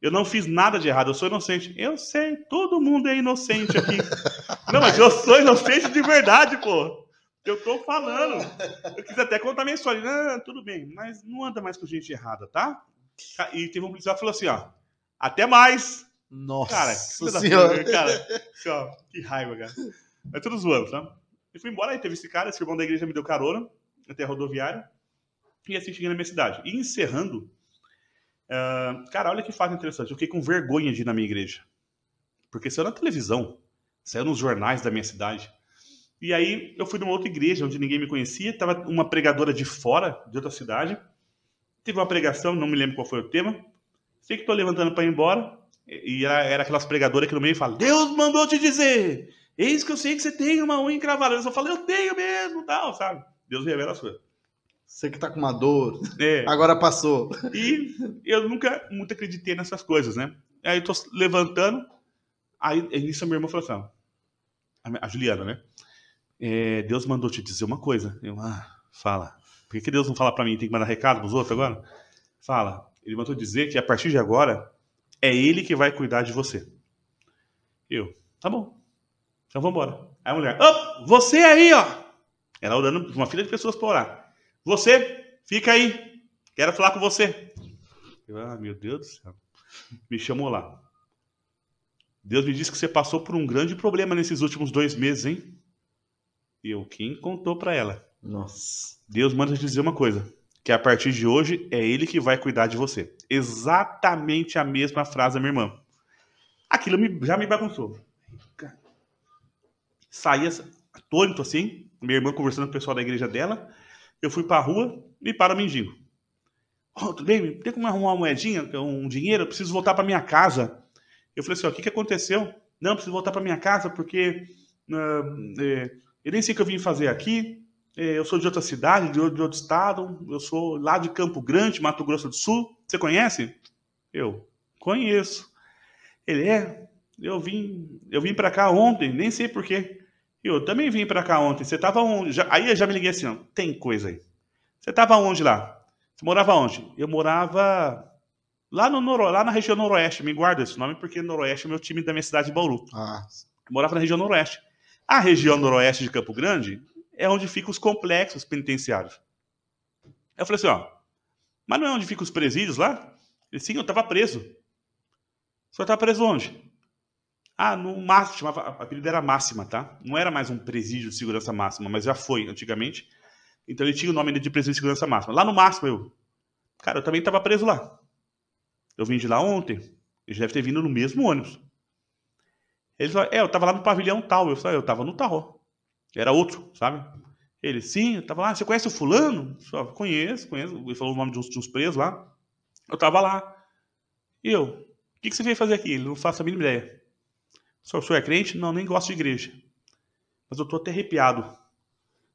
Eu não fiz nada de errado, eu sou inocente. Eu sei, todo mundo é inocente aqui. não, mas eu sou inocente de verdade, pô. Eu tô falando. Eu quis até contar minha história. Ah, tudo bem, mas não anda mais com gente errada, tá? E teve um policial que falou assim, ó. Até mais! Nossa cara, que senhora. Da... cara, assim, ó, que raiva, cara. Mas tudo zoando, tá? Eu fui embora, aí teve esse cara, esse irmão da igreja me deu carona até a rodoviária e assim cheguei na minha cidade. E encerrando, uh, cara, olha que fato interessante. Eu fiquei com vergonha de ir na minha igreja. Porque saiu na televisão, saiu nos jornais da minha cidade. E aí eu fui numa outra igreja onde ninguém me conhecia, tava uma pregadora de fora, de outra cidade. Teve uma pregação, não me lembro qual foi o tema. Sei que tô levantando para ir embora. E era, era aquelas pregadoras que no meio fala: Deus mandou te dizer! Eis que eu sei que você tem uma unha encravada. Eu só falo, eu tenho mesmo, tal, sabe? Deus revela as coisas. Você que tá com uma dor, é. agora passou. E eu nunca muito acreditei nessas coisas, né? Aí eu tô levantando, aí nisso a minha irmã falou assim, a Juliana, né? É, Deus mandou te dizer uma coisa. Eu, ah, fala. Por que, que Deus não fala para mim? Tem que mandar recado pros outros agora? Fala. Ele mandou dizer que a partir de agora é ele que vai cuidar de você. Eu, tá bom. Então vamos embora. Aí a mulher, oh, você aí, ó! Ela orando por uma fila de pessoas para orar. Você, fica aí. Quero falar com você. Eu, ah, meu Deus do céu. Me chamou lá. Deus me disse que você passou por um grande problema nesses últimos dois meses, hein? E eu, quem contou para ela? Nossa. Deus manda te dizer uma coisa. Que a partir de hoje é Ele que vai cuidar de você. Exatamente a mesma frase da minha irmã. Aquilo me, já me bagunçou. Saía atônito assim, minha irmã conversando com o pessoal da igreja dela, eu fui para a rua e para o mendigo. Oh, David, tem como arrumar uma moedinha, é um dinheiro? Eu preciso voltar para minha casa. Eu falei assim, ó, o que, que aconteceu? Não, preciso voltar para minha casa porque uh, é, eu nem sei o que eu vim fazer aqui. É, eu sou de outra cidade, de outro, de outro estado. Eu sou lá de Campo Grande, Mato Grosso do Sul. Você conhece? Eu conheço. Ele é. Eu vim, eu vim para cá ontem, nem sei porquê. Eu também vim para cá ontem. Você tava onde? Já, aí eu já me liguei assim, ó, tem coisa aí. Você tava onde lá? Você morava onde? Eu morava lá no noro, lá na região noroeste. Me guarda esse nome porque noroeste é meu time da minha cidade de Bauru. Ah. Eu morava na região noroeste. A região noroeste de Campo Grande é onde ficam os complexos penitenciários. Eu falei assim, ó, mas não é onde ficam os presídios lá? Ele, sim, eu tava preso. O senhor tá preso onde? Ah, no Máximo, chamava, a apelido era Máxima, tá? Não era mais um presídio de segurança máxima, mas já foi antigamente. Então ele tinha o nome de presídio de segurança máxima. Lá no Máximo, eu. Cara, eu também estava preso lá. Eu vim de lá ontem. Eles devem ter vindo no mesmo ônibus. Ele falou, é, eu estava lá no pavilhão tal. Eu falei, eu estava no tal. Era outro, sabe? Ele, sim, eu estava lá. Você conhece o fulano? Só conheço, conheço. Ele falou o nome de uns, de uns presos lá. Eu estava lá. E eu, o que, que você veio fazer aqui? Ele não faço a mínima ideia. O senhor é crente? Não, nem gosto de igreja. Mas eu estou até arrepiado.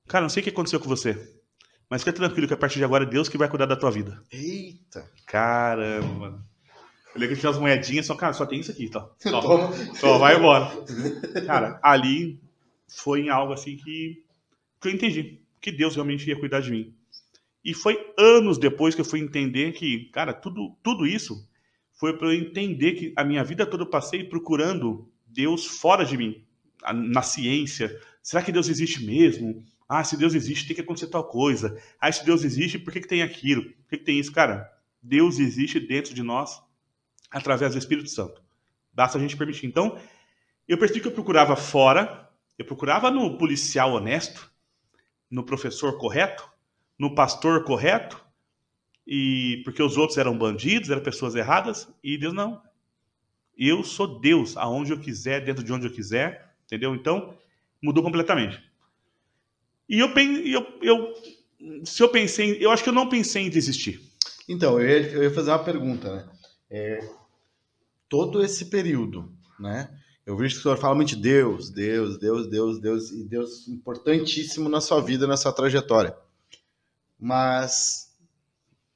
Cara, não sei o que aconteceu com você. Mas fica tranquilo que a partir de agora é Deus que vai cuidar da tua vida. Eita! Caramba! Eu lembro que tinha as moedinhas, só, cara, só tem isso aqui, tá? Só, Toma. só vai embora. cara, ali foi em algo assim que, que eu entendi. Que Deus realmente ia cuidar de mim. E foi anos depois que eu fui entender que, cara, tudo, tudo isso foi para eu entender que a minha vida toda eu passei procurando Deus fora de mim, na ciência. Será que Deus existe mesmo? Ah, se Deus existe, tem que acontecer tal coisa. Ah, se Deus existe, por que, que tem aquilo? Por que, que tem isso? Cara, Deus existe dentro de nós através do Espírito Santo. Basta a gente permitir. Então, eu percebi que eu procurava fora, eu procurava no policial honesto, no professor correto, no pastor correto, e porque os outros eram bandidos, eram pessoas erradas, e Deus não. Eu sou Deus, aonde eu quiser, dentro de onde eu quiser, entendeu? Então, mudou completamente. E eu, eu, eu se eu pensei, eu acho que eu não pensei em desistir. Então, eu ia, eu ia fazer uma pergunta, né? É, todo esse período, né? Eu vejo que o senhor fala muito de Deus, Deus, Deus, Deus, Deus, e Deus importantíssimo na sua vida, na sua trajetória. Mas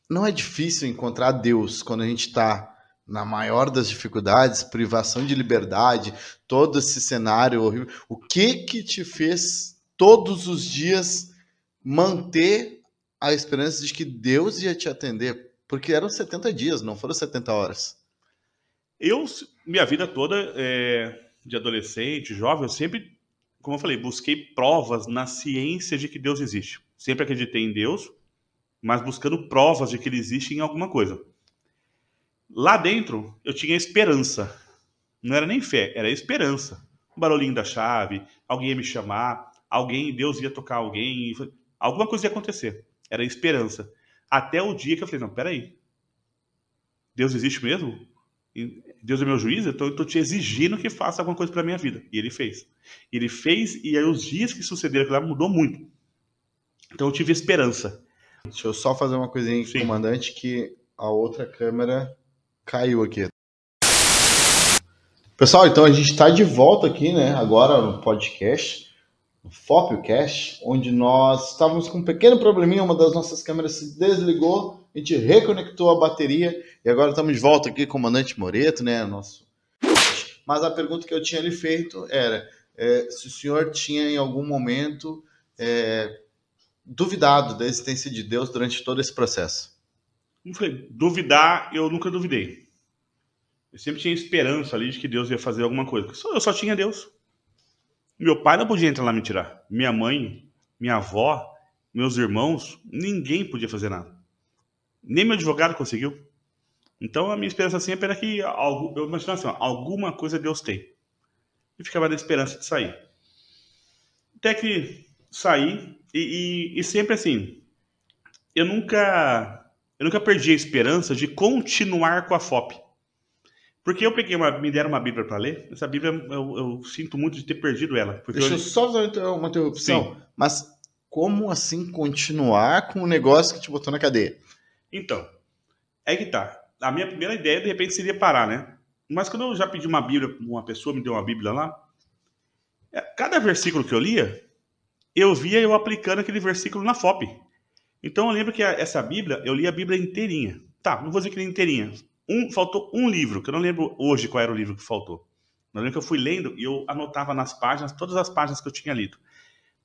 não é difícil encontrar Deus quando a gente está na maior das dificuldades, privação de liberdade, todo esse cenário horrível. O que que te fez todos os dias manter a esperança de que Deus ia te atender? Porque eram 70 dias, não foram 70 horas. Eu, minha vida toda é, de adolescente, jovem, eu sempre, como eu falei, busquei provas na ciência de que Deus existe. Sempre acreditei em Deus, mas buscando provas de que ele existe em alguma coisa. Lá dentro, eu tinha esperança. Não era nem fé, era esperança. O barulhinho da chave, alguém ia me chamar, alguém, Deus ia tocar alguém, alguma coisa ia acontecer. Era esperança. Até o dia que eu falei: não, peraí. Deus existe mesmo? Deus é meu juiz, então eu estou te exigindo que faça alguma coisa para minha vida. E ele fez. Ele fez, e aí os dias que sucederam lá mudou muito. Então eu tive esperança. Deixa eu só fazer uma coisinha, comandante, que a outra câmera Caiu aqui. Pessoal, então a gente está de volta aqui, né? Agora no podcast, no Fopcast, onde nós estávamos com um pequeno probleminha, uma das nossas câmeras se desligou, a gente reconectou a bateria e agora estamos de volta aqui, comandante Moreto, né? Nosso. Mas a pergunta que eu tinha lhe feito era é, se o senhor tinha em algum momento é, duvidado da existência de Deus durante todo esse processo falei, duvidar, eu nunca duvidei. Eu sempre tinha esperança ali de que Deus ia fazer alguma coisa. Eu só tinha Deus. Meu pai não podia entrar lá me tirar. Minha mãe, minha avó, meus irmãos, ninguém podia fazer nada. Nem meu advogado conseguiu. Então a minha esperança sempre era que algo, eu imaginava assim, alguma coisa Deus tem. E ficava na esperança de sair. Até que saí e, e, e sempre assim, eu nunca eu nunca perdi a esperança de continuar com a FOP. Porque eu peguei uma, me deram uma Bíblia para ler, essa Bíblia eu, eu, sinto muito de ter perdido ela. Deixa eu, só fazer então uma interrupção. Sim. Mas como assim continuar com o negócio que te botou na cadeia? Então, é que tá. A minha primeira ideia, de repente, seria parar, né? Mas quando eu já pedi uma Bíblia, uma pessoa me deu uma Bíblia lá, é, cada versículo que eu lia, eu via eu aplicando aquele versículo na FOP. Então eu lembro que a, essa Bíblia, eu li a Bíblia inteirinha. Tá, não vou dizer que li inteirinha. Um, faltou um livro, que eu não lembro hoje qual era o livro que faltou. Mas lembro que eu fui lendo e eu anotava nas páginas, todas as páginas que eu tinha lido.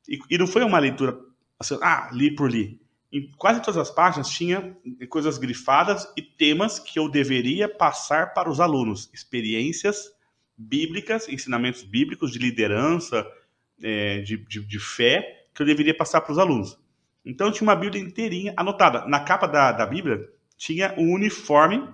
E, e não foi uma leitura, assim, ah, li por li. Em quase todas as páginas tinha coisas grifadas e temas que eu deveria passar para os alunos. Experiências bíblicas, ensinamentos bíblicos de liderança, é, de, de, de fé, que eu deveria passar para os alunos. Então tinha uma Bíblia inteirinha anotada. Na capa da, da Bíblia tinha o um uniforme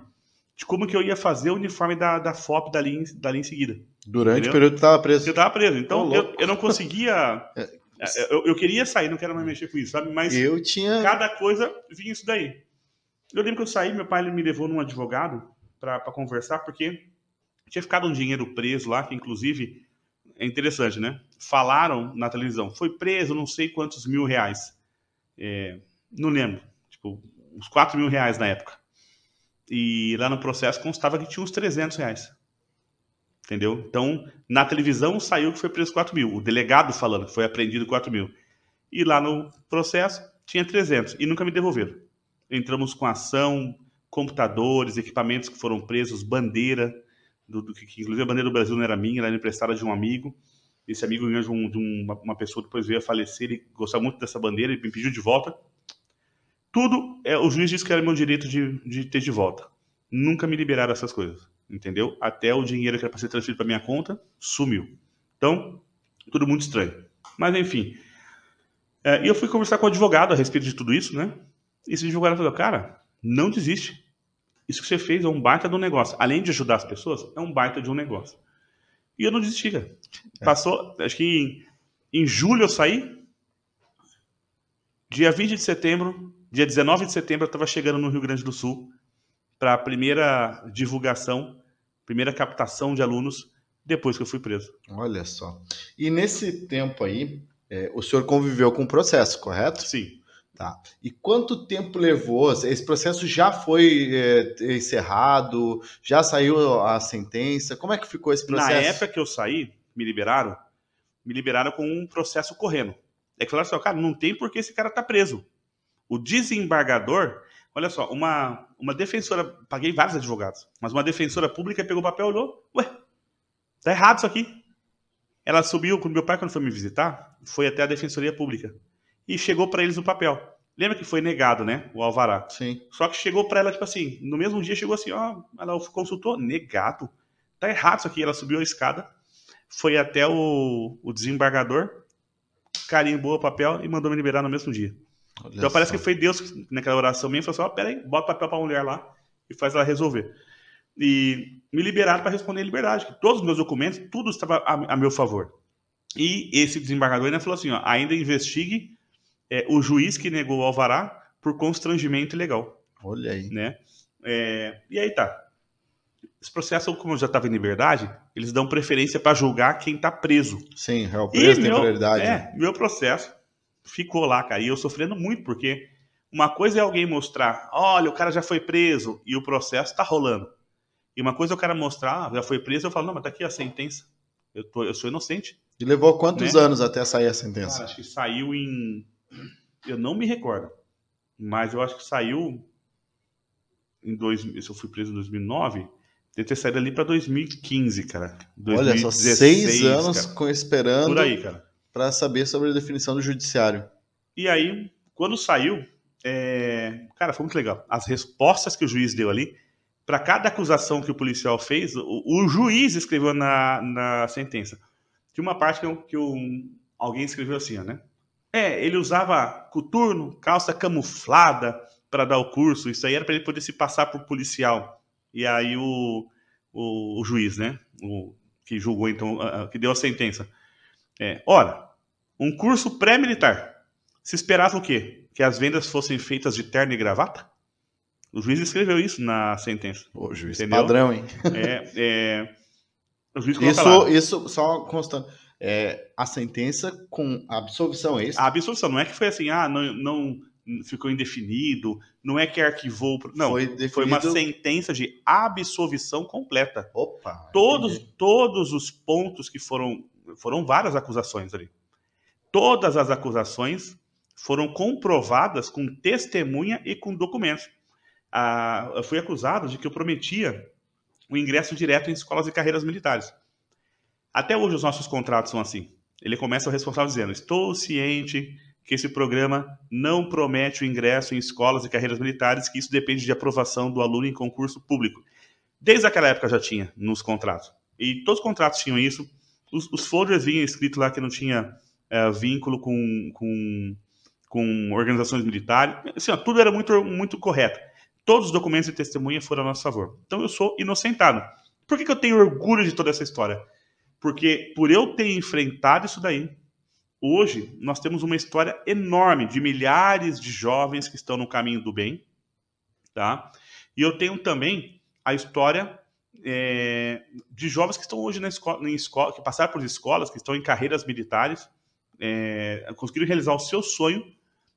de como que eu ia fazer o uniforme da, da FOP dali em, dali em seguida. Durante entendeu? o período que estava preso. Eu estava preso. Então eu, eu, não conseguia. É. É, eu, eu, queria sair, não quero mais mexer com isso, sabe? Mas eu tinha... cada coisa vinha isso daí. Eu lembro que eu saí, meu pai me levou num advogado para conversar, porque tinha ficado um dinheiro preso lá, que inclusive é interessante, né? Falaram na televisão, foi preso não sei quantos mil reais é, não lembro, tipo, uns 4 mil reais na época. E lá no processo constava que tinha uns 300 reais. Entendeu? Então, na televisão saiu que foi preso 4 mil. O delegado falando que foi apreendido 4 mil. E lá no processo tinha 300 e nunca me devolveram. Entramos com ação, computadores, equipamentos que foram presos, bandeira, do, do que, inclusive a bandeira do Brasil não era minha, ela era emprestada de um amigo. Esse amigo de, um, de uma, uma, pessoa depois veio a falecer e gostava muito dessa bandeira, ele me pediu de volta. Tudo, é, o juiz disse que era meu direito de, de ter de volta. Nunca me liberaram essas coisas, entendeu? Até o dinheiro que era para ser transferido para minha conta sumiu. Então, tudo muito estranho. Mas enfim. É, e eu fui conversar com o advogado a respeito de tudo isso, né? E esse advogado falou: cara, não desiste. Isso que você fez é um baita de um negócio. Além de ajudar as pessoas, é um baita de um negócio. E eu não desisti, cara. É. Passou, acho que em, em julho eu saí. Dia 20 de setembro, dia 19 de setembro, eu estava chegando no Rio Grande do Sul para a primeira divulgação, primeira captação de alunos, depois que eu fui preso. Olha só. E nesse tempo aí, é, o senhor conviveu com o processo, correto? Sim. Tá. E quanto tempo levou? Esse processo já foi é, encerrado? Já saiu a sentença? Como é que ficou esse processo? Na época que eu saí, me liberaram, me liberaram com um processo correndo. É que falaram assim, cara, não tem porque esse cara tá preso. O desembargador, olha só, uma, uma defensora, paguei vários advogados, mas uma defensora pública pegou o papel e olhou, ué, tá errado isso aqui. Ela subiu, quando meu pai, quando foi me visitar, foi até a defensoria pública e chegou para eles o papel. Lembra que foi negado, né? O alvará. Sim. Só que chegou para ela, tipo assim, no mesmo dia chegou assim, ó, ela consultou, negado. Tá errado isso aqui. Ela subiu a escada, foi até o, o desembargador, carimbou o papel e mandou me liberar no mesmo dia. Olha então só. parece que foi Deus naquela oração mesmo falou assim, ó, peraí, bota o papel pra mulher lá e faz ela resolver. E me liberaram para responder em liberdade, que todos os meus documentos, tudo estava a, a meu favor. E esse desembargador ainda falou assim, ó, ainda investigue é, o juiz que negou o alvará por constrangimento ilegal. Olha aí. Né? É, e aí tá. Esse processo, como já estava em liberdade, eles dão preferência para julgar quem está preso. Sim, é o preso tem meu, prioridade. É, meu processo ficou lá, cara. E eu sofrendo muito, porque uma coisa é alguém mostrar, olha, o cara já foi preso e o processo está rolando. E uma coisa é o cara mostrar, ah, já foi preso, eu falo, não, mas tá aqui a sentença. Eu, tô, eu sou inocente. E levou quantos né? anos até sair a sentença? Cara, acho que saiu em eu não me recordo. Mas eu acho que saiu em dois, se eu fui preso em 2009, deve ter saído ali para 2015, cara. 2016, Olha, só seis anos cara. com esperando Por aí, cara. para saber sobre a definição do judiciário. E aí, quando saiu, é... cara, foi muito legal. As respostas que o juiz deu ali, para cada acusação que o policial fez, o, o, juiz escreveu na, na sentença. Tinha uma parte que, eu, que eu, alguém escreveu assim, ó, né? É, ele usava coturno, calça camuflada para dar o curso. Isso aí era para ele poder se passar por policial. E aí o, o, o juiz, né? O, que julgou então, a, que deu a sentença. É, ora, um curso pré-militar. Se esperava o quê? Que as vendas fossem feitas de terno e gravata? O juiz escreveu isso na sentença. O juiz entendeu? padrão, hein? É, é, o juiz isso, isso, só constando é, a sentença com a absolvição. É A absolvição, não é que foi assim, ah, não, não ficou indefinido, não é que arquivou. Não, foi, definido... foi uma sentença de absolvição completa. Opa! Todos, todos os pontos que foram. Foram várias acusações ali. Todas as acusações foram comprovadas com testemunha e com documentos. Ah, eu fui acusado de que eu prometia o ingresso direto em escolas e carreiras militares. Até hoje os nossos contratos são assim. Ele começa o responsável dizendo: Estou ciente que esse programa não promete o ingresso em escolas e carreiras militares, que isso depende de aprovação do aluno em concurso público. Desde aquela época já tinha nos contratos. E todos os contratos tinham isso. Os, os folders vinham escrito lá que não tinha é, vínculo com, com, com organizações militares. Assim, ó, tudo era muito, muito correto. Todos os documentos e testemunha foram a nosso favor. Então eu sou inocentado. Por que, que eu tenho orgulho de toda essa história? Porque por eu ter enfrentado isso daí, hoje nós temos uma história enorme de milhares de jovens que estão no caminho do bem, tá? E eu tenho também a história é, de jovens que estão hoje na escola, em escola, que passaram por escolas, que estão em carreiras militares, é, conseguiram realizar o seu sonho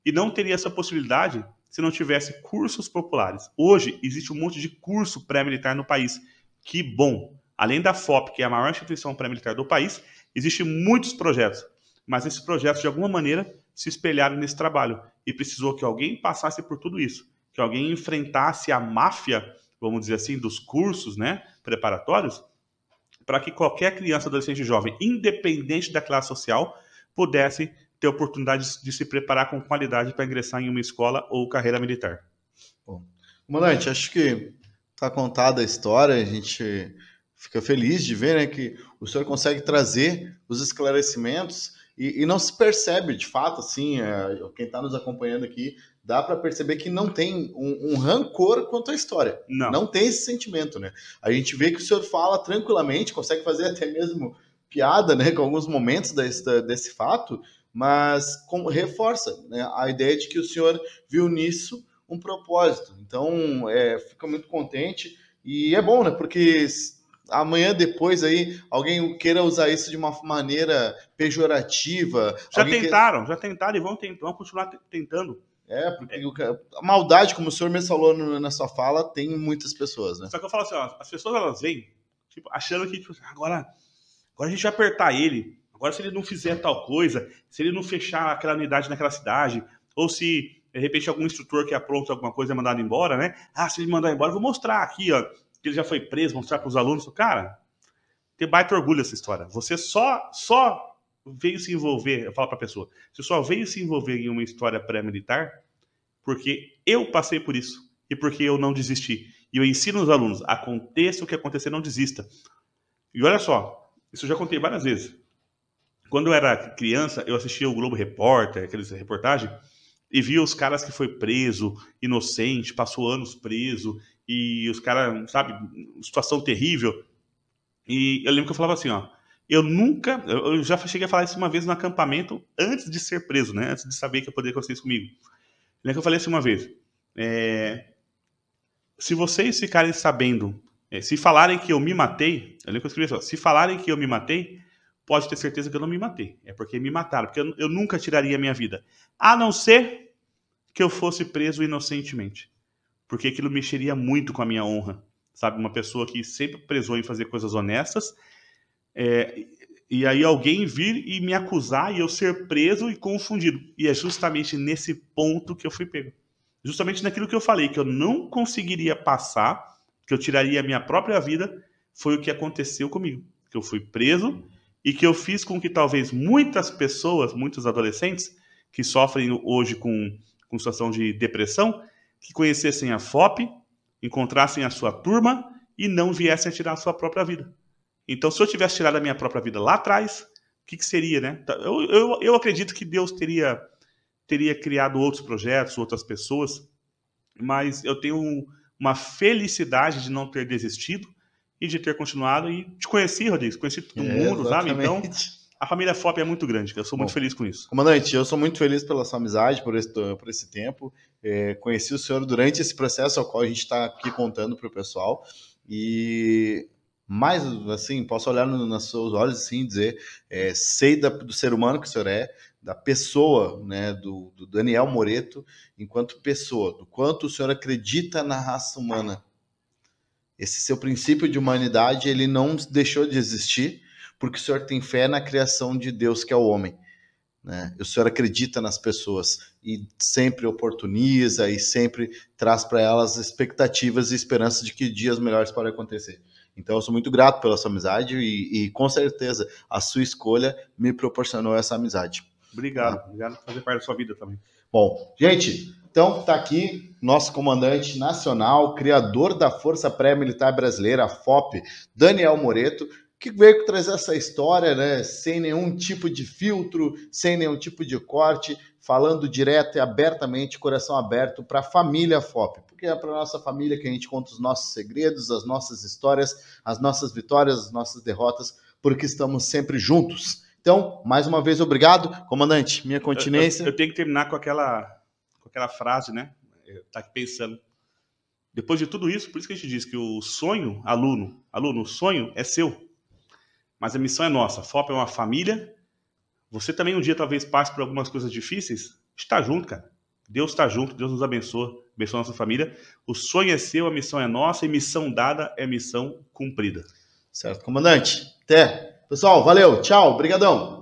e não teria essa possibilidade se não tivesse cursos populares. Hoje existe um monte de curso pré-militar no país. Que bom! Além da FOP, que é a maior instituição militar do país, existem muitos projetos, mas esses projetos, de alguma maneira, se espelharam nesse trabalho e precisou que alguém passasse por tudo isso, que alguém enfrentasse a máfia, vamos dizer assim, dos cursos né, preparatórios, para que qualquer criança, adolescente e jovem, independente da classe social, pudesse ter oportunidade de se preparar com qualidade para ingressar em uma escola ou carreira militar. Bom, comandante, acho que está contada a história, a gente fica feliz de ver né, que o senhor consegue trazer os esclarecimentos e, e não se percebe, de fato, assim, é, quem está nos acompanhando aqui, dá para perceber que não tem um, um, rancor quanto à história. Não. não tem esse sentimento, né? A gente vê que o senhor fala tranquilamente, consegue fazer até mesmo piada, né, com alguns momentos desse, desse fato, mas com, reforça né, a ideia de que o senhor viu nisso um propósito. Então, é, fica muito contente e é bom, né? Porque amanhã depois aí alguém queira usar isso de uma maneira pejorativa. Já tentaram, já tentaram e vão, tentar, vão continuar tentando. É, porque é. a maldade, como o senhor mesmo falou na sua fala, tem muitas pessoas, né? Só que eu falo assim, ó, as pessoas elas vêm tipo, achando que tipo, assim, agora, agora a gente vai apertar ele. Agora se ele não fizer tal coisa, se ele não fechar aquela unidade naquela cidade, ou se de repente algum instrutor que apronta é alguma coisa é mandado embora, né? Ah, se ele mandar embora, eu vou mostrar aqui, ó que ele já foi preso, mostrar para os alunos. Cara, tem baita orgulho essa história. Você só, só veio se envolver, eu falo para a pessoa, você só veio se envolver em uma história pré-militar porque eu passei por isso e porque eu não desisti. E eu ensino os alunos, aconteça o que acontecer, não desista. E olha só, isso eu já contei várias vezes. Quando eu era criança, eu assistia o Globo Repórter, aquela reportagens, e via os caras que foi preso, inocente, passou anos preso, e os caras, sabe, situação terrível. E eu lembro que eu falava assim, ó, eu nunca, eu já cheguei a falar isso uma vez no acampamento antes de ser preso, né? Antes de saber que eu poderia acontecer isso comigo. Lembra que eu falei assim uma vez? É, se vocês ficarem sabendo, é, se falarem que eu me matei, eu lembro que eu escrevi assim, ó, se falarem que eu me matei, pode ter certeza que eu não me matei. É porque me mataram, porque eu, eu nunca tiraria a minha vida. A não ser que eu fosse preso inocentemente porque aquilo mexeria muito com a minha honra, sabe? Uma pessoa que sempre prezou em fazer coisas honestas, é, e aí alguém vir e me acusar e eu ser preso e confundido. E é justamente nesse ponto que eu fui pego. Justamente naquilo que eu falei, que eu não conseguiria passar, que eu tiraria a minha própria vida, foi o que aconteceu comigo. Que eu fui preso e que eu fiz com que talvez muitas pessoas, muitos adolescentes que sofrem hoje com, com situação de depressão, que conhecessem a FOP, encontrassem a sua turma e não viessem a tirar a sua própria vida. Então, se eu tivesse tirado a minha própria vida lá atrás, o que, que, seria, né? Tá, eu, eu, eu acredito que Deus teria, teria criado outros projetos, outras pessoas, mas eu tenho uma felicidade de não ter desistido e de ter continuado e te conheci, Rodrigues, conheci todo é, mundo, sabe? Então, a família FOP é muito grande, eu sou muito feliz com isso. Comandante, eu sou muito feliz pela sua amizade, por esse, por esse tempo. É, conheci o senhor durante esse processo ao qual a gente está aqui contando para o pessoal e mais assim posso olhar no, nos seus olhos assim dizer é, sei da, do ser humano que o senhor é da pessoa né do, do, Daniel Moreto enquanto pessoa do quanto o senhor acredita na raça humana esse seu princípio de humanidade ele não deixou de existir porque o senhor tem fé na criação de Deus que é o homem né? O senhor acredita nas pessoas e sempre oportuniza e sempre traz para elas expectativas e esperanças de que dias melhores podem acontecer. Então eu sou muito grato pela sua amizade e, e com certeza a sua escolha me proporcionou essa amizade. Obrigado, tá? obrigado por fazer parte da sua vida também. Bom, gente, então está aqui nosso comandante nacional, criador da Força Pré-Militar Brasileira, FOP, Daniel Moreto que veio trazer essa história, né? Sem nenhum tipo de filtro, sem nenhum tipo de corte, falando direto e abertamente, coração aberto para a família FOP, porque é para nossa família que a gente conta os nossos segredos, as nossas histórias, as nossas vitórias, as nossas derrotas, porque estamos sempre juntos. Então, mais uma vez, obrigado, comandante. Minha continência. Eu, eu, eu tenho que terminar com aquela, com aquela frase, né? Tá aqui pensando. Depois de tudo isso, por isso que a gente diz que o sonho, aluno, aluno, o sonho é seu. Mas a missão é nossa. FOP é uma família. Você também um dia talvez passe por algumas coisas difíceis. Está junto, cara. Deus está junto, Deus nos abençoa, abençoa a nossa família. O sonho é seu, a missão é nossa, e missão dada é missão cumprida. Certo, comandante. Até. Pessoal, valeu, tchau, brigadão.